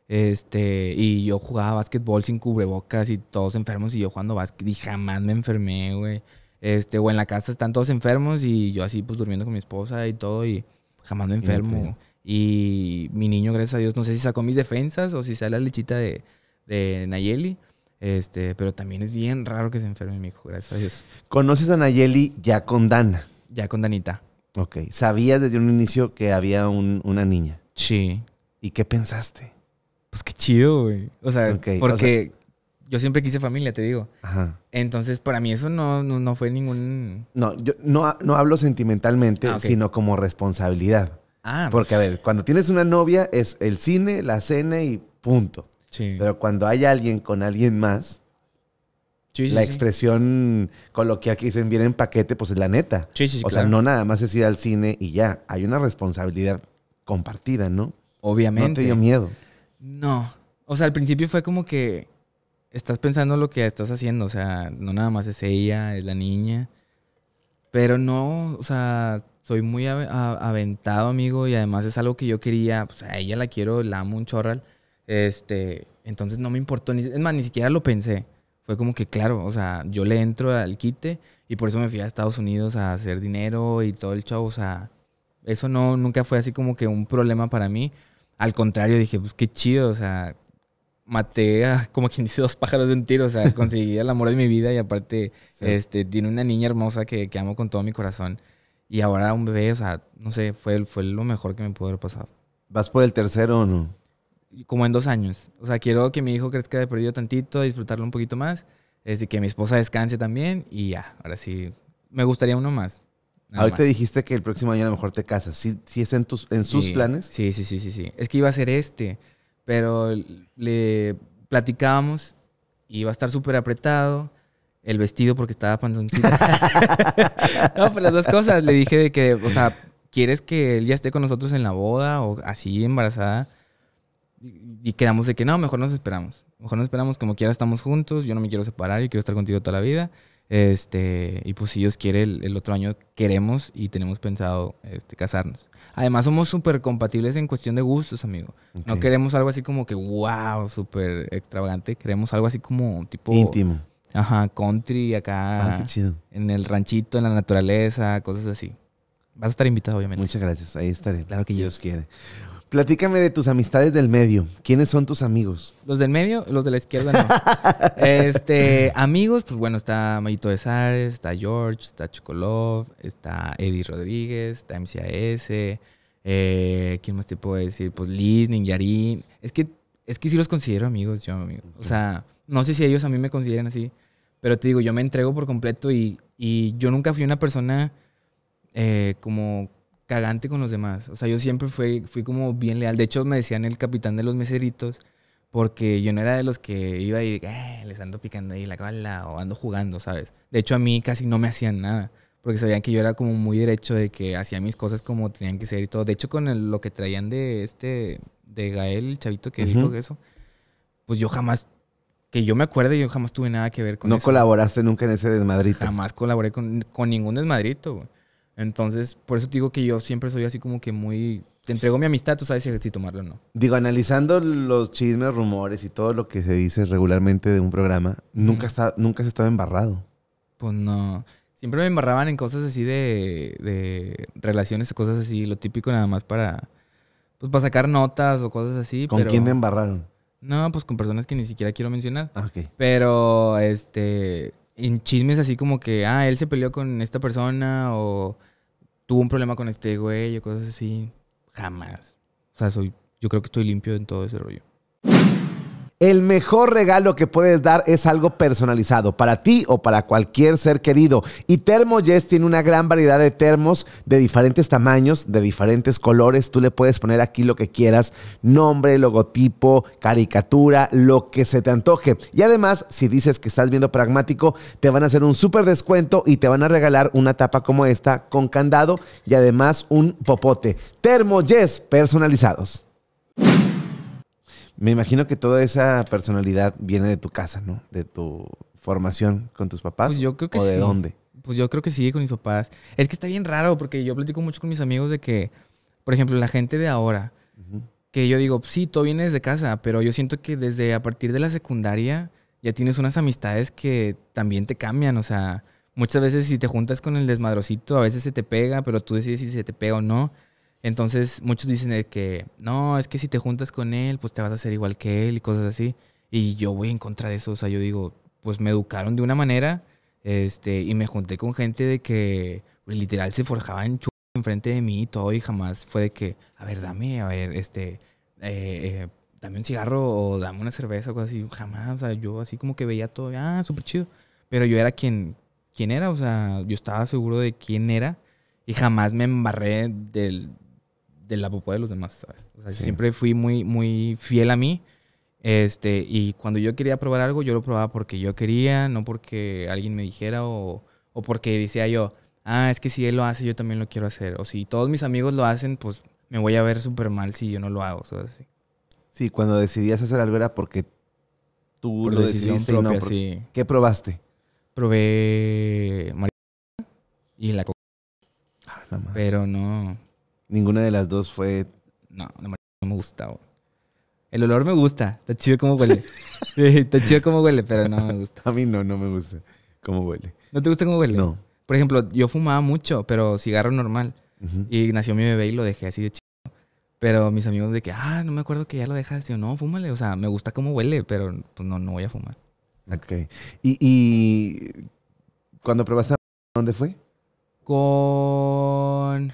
Este, y yo jugaba básquetbol sin cubrebocas y todos enfermos y yo jugando básquet y jamás me enfermé, güey. Este, o en la casa están todos enfermos y yo así pues durmiendo con mi esposa y todo y jamás me enfermo. Y, mi niño, gracias a Dios, no sé si sacó mis defensas o si sale la lechita de, de Nayeli. Este, pero también es bien raro que se enferme mi hijo, gracias a Dios. ¿Conoces a Nayeli ya con Dana? Ya con Danita. Ok. ¿Sabías desde un inicio que había una niña? Sí. ¿Y qué pensaste? Pues qué chido, güey. O sea, porque yo siempre quise familia, te digo. Ajá. Entonces, para mí eso no, no, fue ningún... No, yo no, hablo sentimentalmente, ah, sino como responsabilidad. Ah. Porque, a pues. ver, cuando tienes una novia es el cine, la cena y punto. Pero cuando hay alguien con alguien más, la expresión con lo que aquí dicen viene en paquete, pues es la neta. o sea, no nada más es ir al cine y ya. Hay una responsabilidad compartida, ¿no? Obviamente. ¿No te dio miedo? No. O sea, al principio fue como que estás pensando lo que estás haciendo. O sea, no nada más es ella, es la niña. Pero no, o sea, soy muy aventado, amigo, y además es algo que yo quería. sea, pues, a ella la quiero, la amo un chorral. Este, entonces no me importó, ni, es más, ni siquiera lo pensé. Fue como que, claro, o sea, yo le entro al quite y por eso me fui a Estados Unidos a hacer dinero y todo el chavo o sea, eso no, nunca fue así como que un problema para mí. Al contrario, dije, pues qué chido, o sea, maté a, como quien dice, dos pájaros de un tiro, o sea, conseguí el amor de mi vida y aparte, este, tiene una niña hermosa que, que, amo con todo mi corazón. Y ahora un bebé, o sea, no sé, fue, fue lo mejor que me pudo haber pasado. ¿Vas por el tercero o no? como en dos años. O sea, quiero que mi hijo crezca de perdido tantito, disfrutarlo un poquito más. Es que mi esposa descanse también y ya, ahora sí. Me gustaría uno más. Ahorita dijiste que el próximo año a lo mejor te casas. ¿Sí, sí es en, tus, en sus planes? Sí, sí, sí, sí, sí. Es que iba a ser este, pero le platicábamos y iba a estar súper apretado. El vestido porque estaba pantoncito. no, pues las dos cosas. Le dije de que, o sea, ¿quieres que él ya esté con nosotros en la boda o así embarazada? y quedamos de que no, mejor nos esperamos. Mejor nos esperamos, como quiera estamos juntos, yo no me quiero separar, y quiero estar contigo toda la vida. Este, y pues si Dios quiere, el, otro año queremos y tenemos pensado este, casarnos. Además, somos súper compatibles en cuestión de gustos, amigo. No queremos algo así como que, wow, súper extravagante. Queremos algo así como tipo... Íntimo. Ajá, country acá. Ah, qué chido. En el ranchito, en la naturaleza, cosas así. Vas a estar invitado, obviamente. Muchas gracias, ahí estaré. Claro que Dios quiere. Platícame de tus amistades del medio. ¿Quiénes son tus amigos? Los del medio, los de la izquierda no. este, amigos, pues bueno, está Mayito de Sares, está George, está Chocolov, está Eddie Rodríguez, está MCAS. Eh, ¿Quién más te puedo decir? Pues Liz, Ninjarín. Es que, es que sí los considero amigos, yo, amigo. O sea, no sé si ellos a mí me consideren así, pero te digo, yo me entrego por completo y, yo nunca fui una persona eh, como cagante con los demás. O sea, yo siempre fui, fui como bien leal. De hecho, me decían el capitán de los meseritos, porque yo no era de los que iba y eh, les ando picando ahí la cola o ando jugando, ¿sabes? De hecho, a mí casi no me hacían nada, porque sabían que yo era como muy derecho de que hacía mis cosas como tenían que ser y todo. De hecho, con lo que traían de este, de Gael, el chavito que dijo eso, pues yo jamás que yo me acuerdo yo jamás tuve nada que ver con eso. No colaboraste nunca en ese desmadrito. Jamás colaboré con, con ningún desmadrito, güey. Entonces, por eso te digo que yo siempre soy así como que muy... Te entrego mi amistad, tú sabes si, tomarlo o no. Digo, analizando los chismes, rumores y todo lo que se dice regularmente de un programa, nunca, está, nunca has estado embarrado. Pues no. Siempre me embarraban en cosas así de, de relaciones o cosas así, lo típico nada más para... Pues para sacar notas o cosas así. ¿Con quién te embarraron? No, pues con personas que ni siquiera quiero mencionar. Ah, ok. Pero, este, en chismes así como que, ah, él se peleó con esta persona o tuvo un problema con este güey o cosas así. Jamás. O sea, soy, yo creo que estoy limpio en todo ese rollo. El mejor regalo que puedes dar es algo personalizado para ti o para cualquier ser querido. Y termo tiene una gran variedad de termos de diferentes tamaños, de diferentes colores. Tú le puedes poner aquí lo que quieras, nombre, logotipo, caricatura, lo que se te antoje. Y además, si dices que estás viendo pragmático, te van a hacer un súper descuento y te van a regalar una tapa como esta con candado y además un popote. termo personalizados. Me imagino que toda esa personalidad viene de tu casa, ¿no? De tu formación con tus papás. Pues yo creo que ¿O de dónde? Pues yo creo que sí, con mis papás. Es que está bien raro porque yo platico mucho con mis amigos de que, por ejemplo, la gente de ahora, que yo digo, sí, todo viene desde casa, pero yo siento que desde a partir de la secundaria ya tienes unas amistades que también te cambian. O sea, muchas veces si te juntas con el desmadrocito, a veces se te pega, pero tú decides si se te pega o no. Entonces, muchos dicen de que, no, es que si te juntas con él, pues te vas a hacer igual que él y cosas así. Y yo voy en contra de eso. O sea, yo digo, pues me educaron de una manera este, y me junté con gente de que pues, literal se forjaban en enfrente de mí y todo y jamás fue de que, a ver, dame, a ver, este, eh, eh, dame un cigarro o dame una cerveza o cosas así. Jamás, o sea, yo así como que veía todo, ah, súper chido. Pero yo era quien, quien era, o sea, yo estaba seguro de quién era y jamás me embarré del, de la pupa de los demás, ¿sabes? siempre fui muy, muy fiel a mí. Este, y cuando yo quería probar algo, yo lo probaba porque yo quería, no porque alguien me dijera o, o porque decía yo, ah, es que si él lo hace, yo también lo quiero hacer. O si todos mis amigos lo hacen, pues me voy a ver súper mal si yo no lo hago, ¿sabes? Sí. cuando decidías hacer algo era porque tú lo decidiste no. Sí. ¿Qué probaste? Probé maría. y la coca. Ah, Pero no, Ninguna de las dos fue. No, no, me gusta. El olor me gusta. Está chido como huele. está chido como huele, pero no me gusta. A mí no, no me gusta cómo huele. ¿No te gusta cómo huele? No. Por ejemplo, yo fumaba mucho, pero cigarro normal. Y nació mi bebé y lo dejé así de chido. Pero mis amigos de que, ah, no me acuerdo que ya lo dejas. Yo, no, fúmale. O sea, me gusta cómo huele, pero pues no, no voy a fumar. Ok. ¿Y, y cuando probaste, dónde fue? Con...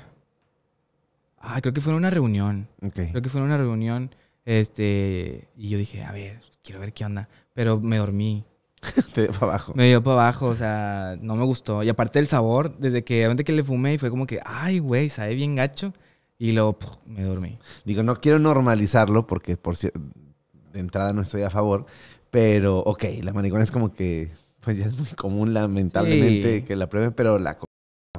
Ah, creo que fue una reunión. Creo que fue una reunión. Este, y yo dije, a ver, quiero ver qué onda. Pero me dormí. Te dio para abajo. Me dio para abajo, o sea, no me gustó. Y aparte el sabor, desde que antes que le fumé, y fue como que, ay, güey, sabe bien gacho. Y luego me dormí. Digo, no quiero normalizarlo porque por si, de entrada no estoy a favor, pero ok, la maricona es como que, pues ya es muy común lamentablemente que la prueben, pero la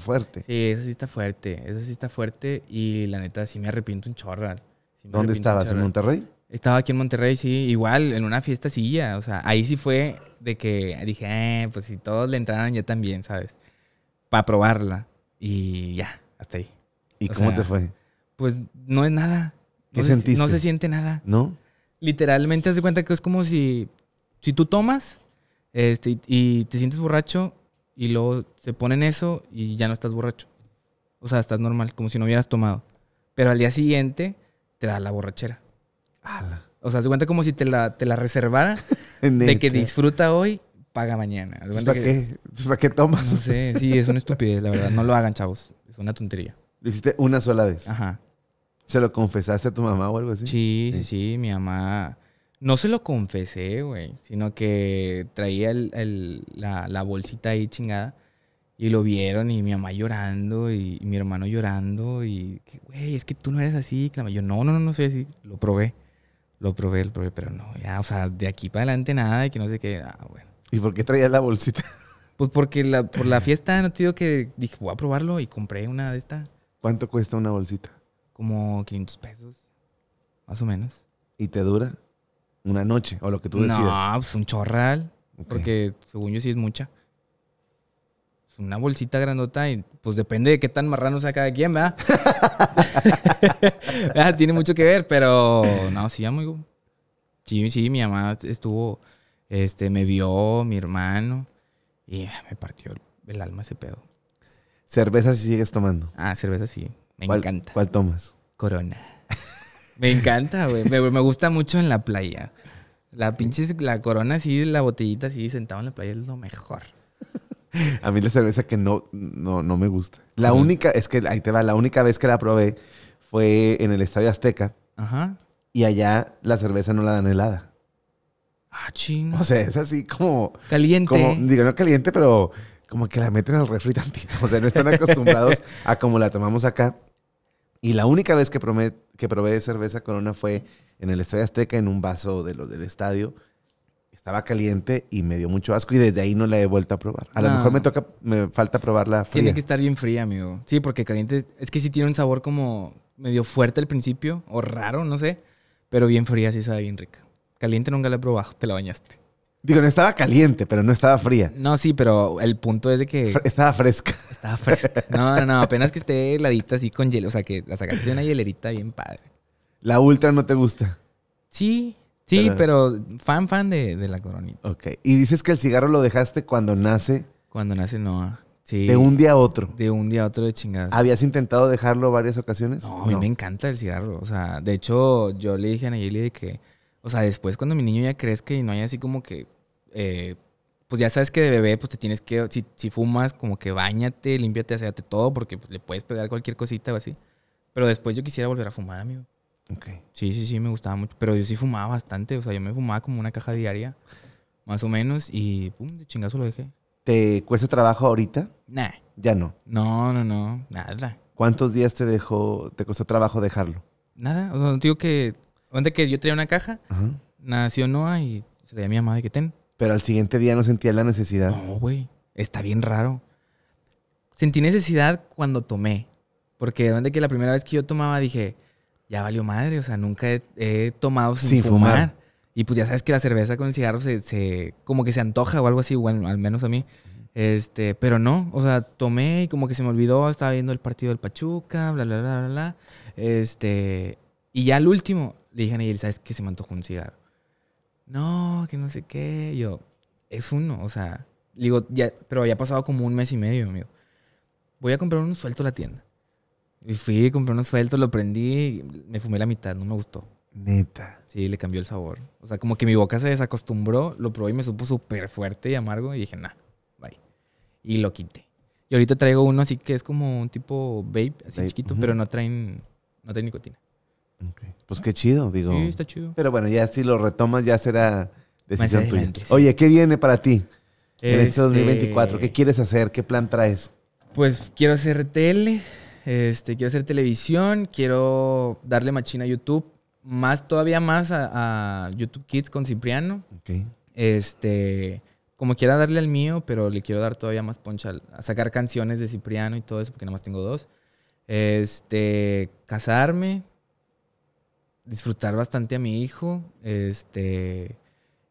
fuerte. Sí, eso sí está fuerte. Eso sí está fuerte. Y la neta, sí me arrepiento un chorral. ¿Dónde estabas? ¿En Monterrey? Estaba aquí en Monterrey, sí. Igual, en una fiesta silla. O sea, ahí sí fue de que dije, eh, pues si todos le entraran, ya también, ¿sabes? Para probarla. Y ya, hasta ahí. ¿Y cómo te fue? Pues no es nada. ¿Qué sentiste? no se siente nada. ¿No? Literalmente, haz de cuenta que es como si, si tú tomas este, y te sientes borracho y luego se ponen eso y ya no estás borracho. O sea, estás normal, como si no hubieras tomado. Pero al día siguiente te da la borrachera. O sea, se cuenta como si te la, te la reservara de que disfruta hoy, paga mañana. Pues, ¿Para qué? Pues, ¿Para qué tomas? Sí, sí, es una estupidez, la verdad. No lo hagan, chavos. Es una tontería. Lo hiciste una sola vez. Ajá. ¿Se lo confesaste a tu mamá o algo así? sí, sí. sí. Mi mamá no se lo confesé, güey, sino que traía el, la, bolsita ahí chingada y lo vieron y mi mamá llorando y, mi hermano llorando y, güey, es que tú no eres así. yo, no, no, no, no soy así. Lo probé, lo probé, lo probé, pero no, ya, o sea, de aquí para adelante nada y que no sé qué. Ah, bueno. ¿Y por qué traías la bolsita? Pues porque la, por la fiesta, no te digo que dije, voy a probarlo y compré una de esta ¿Cuánto cuesta una bolsita? Como 500 pesos, más o menos. ¿Y te dura? Una noche, o lo que tú decidas. No, pues un chorral. Porque según yo sí es mucha. Es una bolsita grandota y pues depende de qué tan marrano sea de quien, ¿verdad? tiene mucho que ver, pero no, sí, amigo. Sí, sí, mi mamá estuvo, este, me vio, mi hermano, y ah, me partió el alma ese pedo. ¿Cerveza si sigues tomando? Ah, cerveza sí, me encanta. ¿Cuál tomas? Corona. Me encanta, güey. Me, gusta mucho en la playa. La pinche, la corona así, la botellita así, sentado en la playa es lo mejor. A mí la cerveza que no, no, no me gusta. La única, es que ahí te va, la única vez que la probé fue en el Estadio Azteca. Ajá. Y allá la cerveza no la dan helada. Ah, ching. O sea, es así como. Caliente. Como, digo, no caliente, pero como que la meten al refri tantito. O sea, no están acostumbrados a como la tomamos acá. Y la única vez que, que probé cerveza Corona fue en el Estadio Azteca, en un vaso de los del estadio. Estaba caliente y me dio mucho asco y desde ahí no la he vuelto a probar. A lo mejor me toca, me falta probarla fría. Tiene que estar bien fría, amigo. Sí, porque caliente, es que sí tiene un sabor como medio fuerte al principio, o raro, no sé. Pero bien fría sí sabe bien rica. Caliente nunca la he probado, te la bañaste. Digo, no estaba caliente, pero no estaba fría. No, sí, pero el punto es de que. estaba fresca. Estaba fresca. No, no, no. Apenas que esté heladita así con hielo. O sea, que la sacaste de una hielerita bien padre. ¿La ultra no te gusta? Sí, sí, pero, fan, fan de, la coronita. Ok. Y dices que el cigarro lo dejaste cuando nace. Cuando nace no. Sí. De un día a otro. De un día a otro de chingadas. ¿Habías intentado dejarlo varias ocasiones? a mí me encanta el cigarro. O sea, de hecho, yo le dije a Nayeli de que o sea, después cuando mi niño ya crezca y no hay así como que... Eh, pues ya sabes que de bebé, pues te tienes que... Si, fumas, como que bañate, límpiate, hacéate todo, porque pues, le puedes pegar cualquier cosita o así. Pero después yo quisiera volver a fumar, amigo. Ok. Sí, sí, sí, me gustaba mucho. Pero yo sí fumaba bastante. O sea, yo me fumaba como una caja diaria, más o menos, y pum, de chingazo lo dejé. ¿Te cuesta trabajo ahorita? Nah. Ya no. No, no, no, nada. ¿Cuántos días te dejó, te costó trabajo dejarlo? Nada. O sea, no digo que Cuenta que yo tenía una caja, nació Noah y se le llamaba a mi mamá de que ten. Pero al siguiente día no sentía la necesidad. No, güey. Está bien raro. Sentí necesidad cuando tomé. Porque donde que la primera vez que yo tomaba dije, ya valió madre, o sea, nunca he, tomado sin, fumar. Y pues ya sabes que la cerveza con el cigarro se, como que se antoja o algo así, bueno, al menos a mí. Este, pero no, o sea, tomé y como que se me olvidó, estaba viendo el partido del Pachuca, bla, bla, bla, bla, bla. Este, y ya al último, le dije a ¿sabes qué? Se me antojó un cigarro. No, que no sé qué. Yo, es uno, o sea, digo, ya, pero había pasado como un mes y medio, amigo. Voy a comprar un suelto a la tienda. Y fui, compré un suelto, lo prendí, me fumé la mitad, no me gustó. Neta. Sí, le cambió el sabor. O sea, como que mi boca se desacostumbró, lo probé y me supo súper fuerte y amargo y dije, nah, bye. Y lo quité. Y ahorita traigo uno así que es como un tipo vape, así chiquito, pero no traen, no traen nicotina. Pues qué chido, digo. Sí, está chido. Pero bueno, ya si lo retomas ya será decisión tuya. Oye, ¿qué viene para ti en este 2024? Este, ¿Qué quieres hacer? ¿Qué plan traes? Pues quiero hacer tele, este, quiero hacer televisión, quiero darle machina a YouTube, más todavía más a, YouTube Kids con Cipriano. Este, como quiera darle al mío, pero le quiero dar todavía más poncha a sacar canciones de Cipriano y todo eso, porque nada más tengo dos. Este, casarme, disfrutar bastante a mi hijo, este,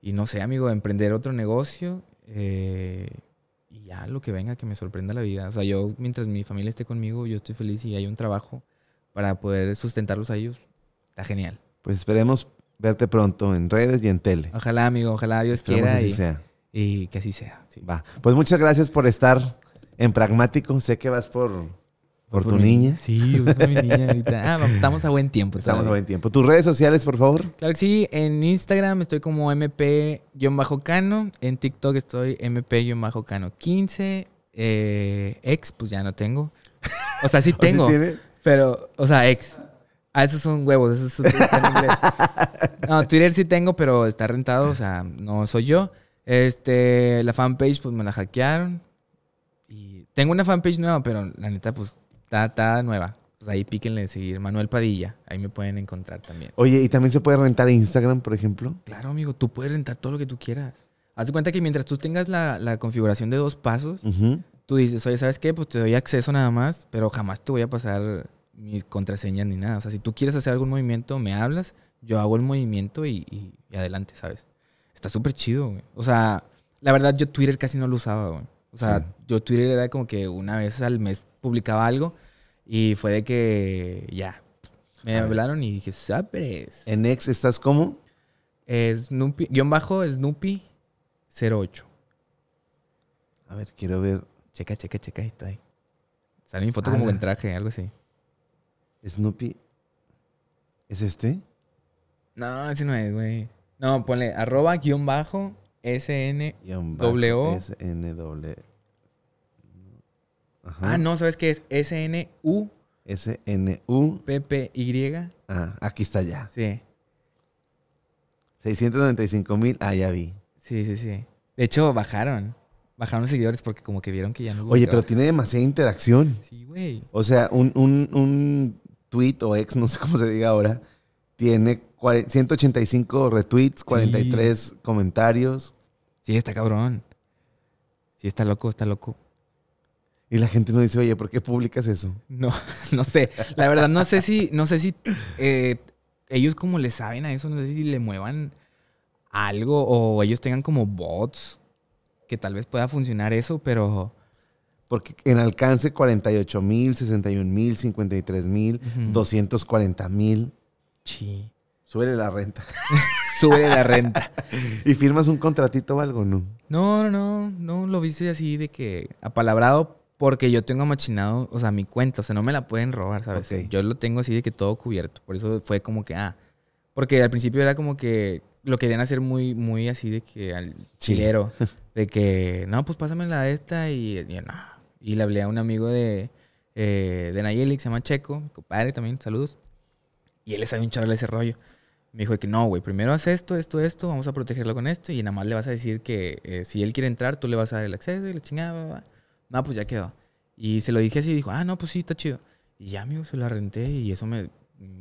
y no sé, amigo, emprender otro negocio, eh, y ya lo que venga, que me sorprenda la vida. O sea, yo, mientras mi familia esté conmigo, yo estoy feliz y hay un trabajo para poder sustentarlos a ellos. Está genial. Pues esperemos verte pronto en redes y en tele. Ojalá, amigo, ojalá Dios quiera. Que así sea. Y que así sea. Va. Pues muchas gracias por estar en Pragmático. Sé que vas por por, tu niña. Sí, por mi niña ahorita. Ah, estamos a buen tiempo. Estamos a buen tiempo. ¿Tus redes sociales, por favor? Claro que sí. En Instagram estoy como mp-cano. En TikTok estoy mp-cano15. Eh, ex, pues ya no tengo. O sea, sí tengo. Pero, o sea, ex. Ah, esos son huevos. Esos son No, Twitter sí tengo, pero está rentado. O sea, no soy yo. Este, la fanpage, pues me la hackearon. Y tengo una fanpage nueva, pero la neta, pues Está, nueva. Pues ahí píquenle en seguir. Manuel Padilla. Ahí me pueden encontrar también. Oye, ¿y también se puede rentar Instagram, por ejemplo? Claro, amigo. Tú puedes rentar todo lo que tú quieras. Haz de cuenta que mientras tú tengas la, configuración de dos pasos, tú dices, oye, ¿sabes qué? Pues te doy acceso nada más, pero jamás te voy a pasar mis contraseñas ni nada. O sea, si tú quieres hacer algún movimiento, me hablas, yo hago el movimiento y, adelante, ¿sabes? Está súper chido, güey. O sea, la verdad, yo Twitter casi no lo usaba, güey. O sea, yo Twitter era como que una vez al mes publicaba algo y fue de que ya. Me hablaron y dije, ¿sabes? En ex estás como? Snoopy, guión bajo Snoopy 08. A ver, quiero ver. Checa, checa, checa, ahí está ahí. Sale mi foto ah, como traje, algo así. Snoopy. ¿Es este? No, ese no es, güey. No, ponle arroba guión bajo SN SNW. Ah, no, ¿sabes qué es? SNU. SNU. PPY. Ah, aquí está ya. Sí. 695 mil. Ah, ya vi. Sí, sí, sí. De hecho, bajaron. Bajaron los seguidores porque como que vieron que ya no Oye, pero tiene demasiada interacción. Sí, güey. O sea, un, tweet o ex, no sé cómo se diga ahora, tiene 185 retweets, 43 comentarios. Sí, está cabrón. Sí, está loco, está loco. Y la gente no dice, oye, ¿por qué publicas eso? No, no sé. La verdad, no sé si, no sé si eh, ellos como le saben a eso, no sé si le muevan algo o ellos tengan como bots que tal vez pueda funcionar eso, pero... Porque en alcance 48 mil, 61 mil, 53 mil, 240 mil. Sí. Sube la renta. Sube la renta. ¿Y firmas un contratito o algo, no? No, no, no. No lo viste así de que apalabrado porque yo tengo machinado, o sea, mi cuenta, o sea, no me la pueden robar, ¿sabes? Yo lo tengo así de que todo cubierto. Por eso fue como que, ah. Porque al principio era como que lo querían hacer muy, muy así de que al chilero. De que, no, pues pásame la esta y, yo, no. Y le hablé a un amigo de, eh, de Nayeli que se llama Checo, mi compadre también, saludos. Y él le sabe un charla ese rollo. Me dijo que no, güey, primero haz esto, esto, esto, vamos a protegerlo con esto y nada más le vas a decir que eh, si él quiere entrar, tú le vas a dar el acceso y la chingada, no, pues ya quedó. Y se lo dije así y dijo, ah, no, pues sí, está chido. Y ya, amigo, se la renté y eso me,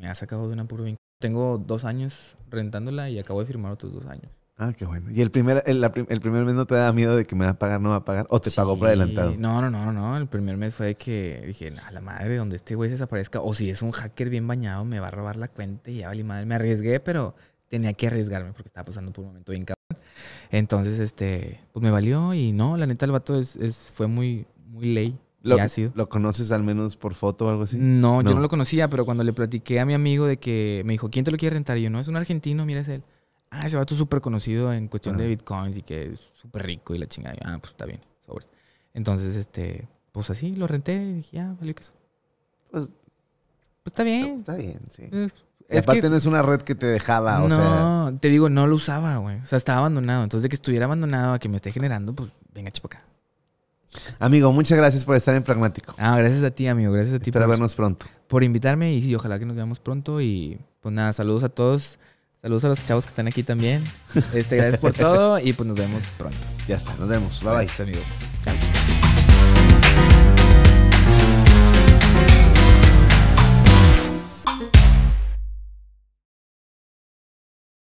ha sacado de una pura bien. Tengo dos años rentándola y acabo de firmar otros dos años. Ah, qué bueno. ¿Y el primer, el, primer mes no te da miedo de que me va a pagar, no va a pagar? ¿O te pagó por adelantado? No, no, no, no. El primer mes fue de que dije, a la madre, donde este güey se desaparezca. O si es un hacker bien bañado, me va a robar la cuenta y ya vale madre. Me arriesgué, pero tenía que arriesgarme porque estaba pasando por un momento bien entonces, este, pues me valió y no, la neta el vato es, fue muy, muy ley. Lo, y ácido. ¿Lo conoces al menos por foto o algo así? No, yo no lo conocía, pero cuando le platiqué a mi amigo de que me dijo, ¿quién te lo quiere rentar? Y yo, no, es un argentino, mira, es él. Ah, ese vato es súper conocido en cuestión de bitcoins y que es súper rico y la chingada. ah, pues está bien, sobres. Entonces, este, pues así lo renté y dije, ah, valió que eso. Pues, pues está bien. está bien, sí. Es aparte que, no es una red que te dejaba, o sea. No, te digo, no lo usaba, güey. O sea, estaba abandonado. Entonces, de que estuviera abandonado, a que me esté generando, pues venga, chupacá. Amigo, muchas gracias por estar en Pragmático. Ah, gracias a ti, amigo. Gracias a ti. para vernos pronto. Por invitarme y sí, ojalá que nos veamos pronto. Y pues nada, saludos a todos. Saludos a los chavos que están aquí también. Este, gracias por todo y pues nos vemos pronto. Ya está, nos vemos. Bye gracias, bye. amigo. Chao.